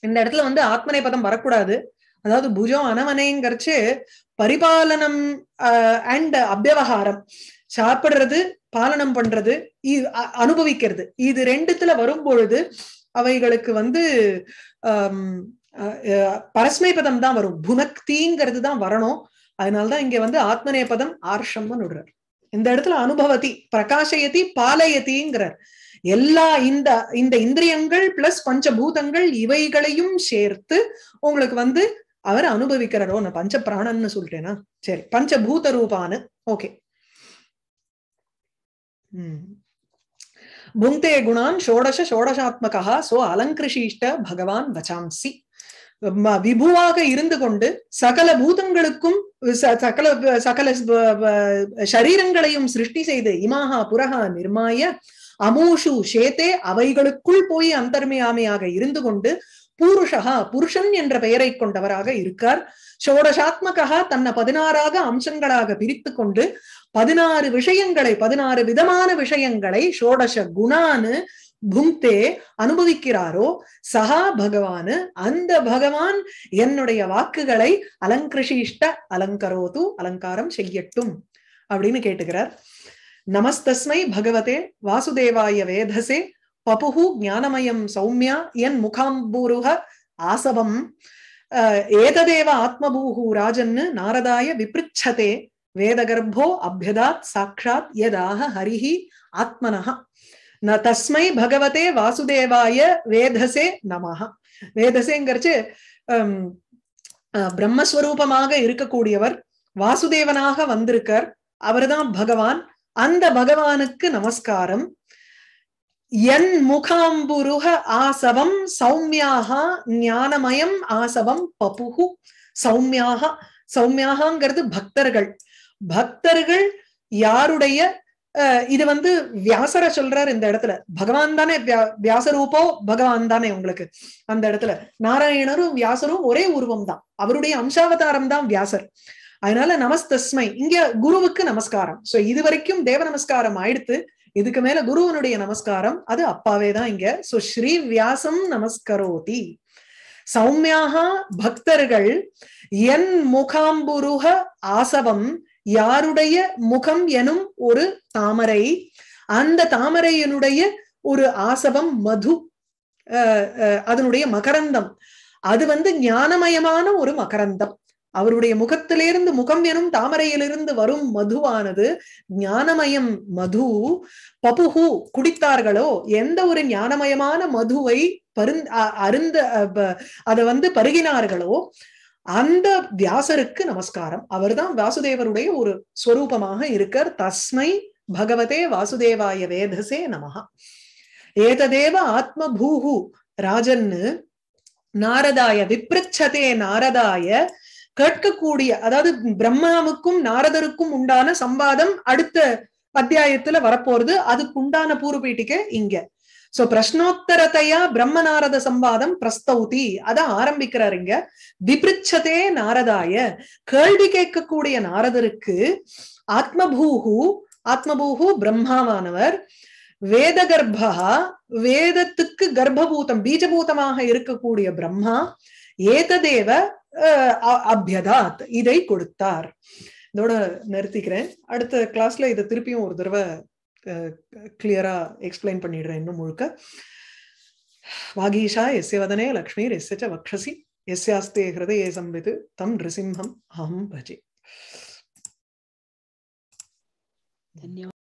இந்த இடத்துல வந்து ஆத்மனை பதம் வரக்கூடாது அதாவது புஜம் அனவனைங்கிறச்சு பரிபாலனம் அண்ட் அபியவகாரம் சாப்பிடுறது பாலனம் பண்றது அனுபவிக்கிறது இது ரெண்டுத்துல வரும் பொழுது அவைகளுக்கு வந்து பரஸ்மை பதம் தான் வரும் புனக்திங்கிறது தான் வரணும் அதனால்தான் இங்க வந்து ஆத்மனே பதம் ஆர்ஷம்னு விடுறார் இந்த இடத்துல அனுபவத்தி பிரகாசயதி பாலயத்திங்கிறார் எல்லா இந்த இந்த இந்திரியங்கள் பிளஸ் பஞ்சபூதங்கள் இவைகளையும் சேர்த்து உங்களுக்கு வந்து அவர் அனுபவிக்கிறாரோ நான் பஞ்ச பிராணன்னு சொல்லிட்டேனா சரி பஞ்சபூத ரூபான்னு ஓகே புங்கே குணான் ஷோடச ஷோடசாத்மகா சோ அலங்கிருஷிஷ்ட பகவான் வச்சாம்சி விபுவாக இருந்து கொண்டு சகல பூதங்களுக்கும் சகல சகல சரீரங்களையும் சிருஷ்டி செய்து இமாகா புரகா நிர்மாய அமூஷு ஷேத்தே அவைகளுக்குள் போய் அந்தர்மையாமையாக இருந்து கொண்டு பூருஷகா புருஷன் என்ற பெயரை கொண்டவராக இருக்கார் சோடசாத்மகா தன்னை பதினாறாக அம்சங்களாக பிரித்து கொண்டு பதினாறு விஷயங்களை பதினாறு விதமான விஷயங்களை சோடச குணான்னு புங்தே அனுபவிக்கிறாரோ சகா பகவானு அந்த பகவான் என்னுடைய வாக்குகளை அலங்கிருஷிஷ்ட அலங்கரோது அலங்காரம் செய்யட்டும் அப்படின்னு கேட்டுகிறார் நமஸ்தஸ்மை பகவதே வாசுதேவாய வேதசே பபுஹு ஞானமயம் சௌமியா என் முகாம்பூருக ஆசவம் ஏததேவ ஆத்மபூஹு ராஜன்னு நாரதாய விபிருச்சதே வேதகர்போ அபியதாத் சாட்சாத் யதாக ஹரிஹி ஆத்மனஹா ந தஸ்மை பகவதே வாசுதேவாய வேதசே நமஹா வேதசேங்கிறச்சு பிரம்மஸ்வரூபமாக இருக்கக்கூடியவர் வாசுதேவனாக வந்திருக்கார் அவர்தான் பகவான் அந்த பகவானுக்கு நமஸ்காரம் என் முகாம்புருக ஆசவம் சௌமியாக ஞானமயம் ஆசவம் பபுகு சௌமியாக சௌமியாகங்கிறது பக்தர்கள் பக்தர்கள் யாருடைய இது வந்து வியாசர சொல்றாரு இந்த இடத்துல பகவான் தானே வியாசரூபோ பகவான் தானே உங்களுக்கு அந்த இடத்துல நாராயணரும் வியாசரும் ஒரே உருவம் தான் அவருடைய அம்சாவதாரம் தான் வியாசர் அதனால நமஸ்தஸ்மை இங்க குருவுக்கு நமஸ்காரம் சோ இது வரைக்கும் தேவ நமஸ்காரம் ஆயிடுத்து இதுக்கு மேல குருவனுடைய நமஸ்காரம் அது அப்பாவே தான் இங்க சோ ஸ்ரீ வியாசம் நமஸ்கரோதி சௌமியாக பக்தர்கள் என் முகாம்புருக ஆசவம் யாருடைய முகம் எனும் ஒரு தாமரை அந்த தாமரையினுடைய ஒரு ஆசவம் மது அதனுடைய மகரந்தம் அது வந்து ஞானமயமான ஒரு மகரந்தம் அவருடைய முகத்திலிருந்து முகம் எனும் தாமரையிலிருந்து வரும் மதுவானது ஞானமயம் மது பபுகு குடித்தார்களோ எந்த ஒரு ஞானமயமான மதுவை பருந் அருந்த அதை வந்து பருகினார்களோ அந்த வியாசருக்கு நமஸ்காரம் அவர்தான் வாசுதேவருடைய ஒரு ஸ்வரூபமாக இருக்கார் தஸ்மை பகவதே வாசுதேவாய வேதசே நமகா ஏததேவ ஆத்ம பூகு ராஜன்னு நாரதாய விப்ரச்சதே நாரதாய கேட்கக்கூடிய அதாவது பிரம்மாவுக்கும் நாரதருக்கும் உண்டான சம்பாதம் அடுத்த அத்தியாயத்துல வரப்போறது அதுக்குண்டான பூர்வீட்டிக்க இங்க சோ பிரஷ்னோத்தரத்தையா பிரம்ம நாரத சம்பாதம் பிரஸ்தௌதி அத ஆரம்பிக்கிறார் இங்க விபிரிச்சதே நாரதாய கேள்வி கேட்கக்கூடிய நாரதருக்கு ஆத்மபூஹு ஆத்மபூஹு பிரம்மாவானவர் வேத கர்ப்பா வேதத்துக்கு கர்ப்பபூதம் பீஜபூதமாக இருக்கக்கூடிய பிரம்மா ஏததேவ அபியதாத் இதை கொடுத்தார் இதோட நிறுத்திக்கிறேன் அடுத்த கிளாஸ்ல இதை திருப்பியும் ஒரு தடவை கிளியரா எக்ஸ்பிளைன் பண்ணிடுறேன் இன்னும் முழுக்க வாகீஷா எஸ் வதனே லக்ஷ்மி எஸ் எஸ்யச்ச வக்ஷசி எஸ் ஆஸ்தே ஹிருதயே சம்பித்து தம் நிருசிம்ஹம் அஹம் பஜே धन्यवाद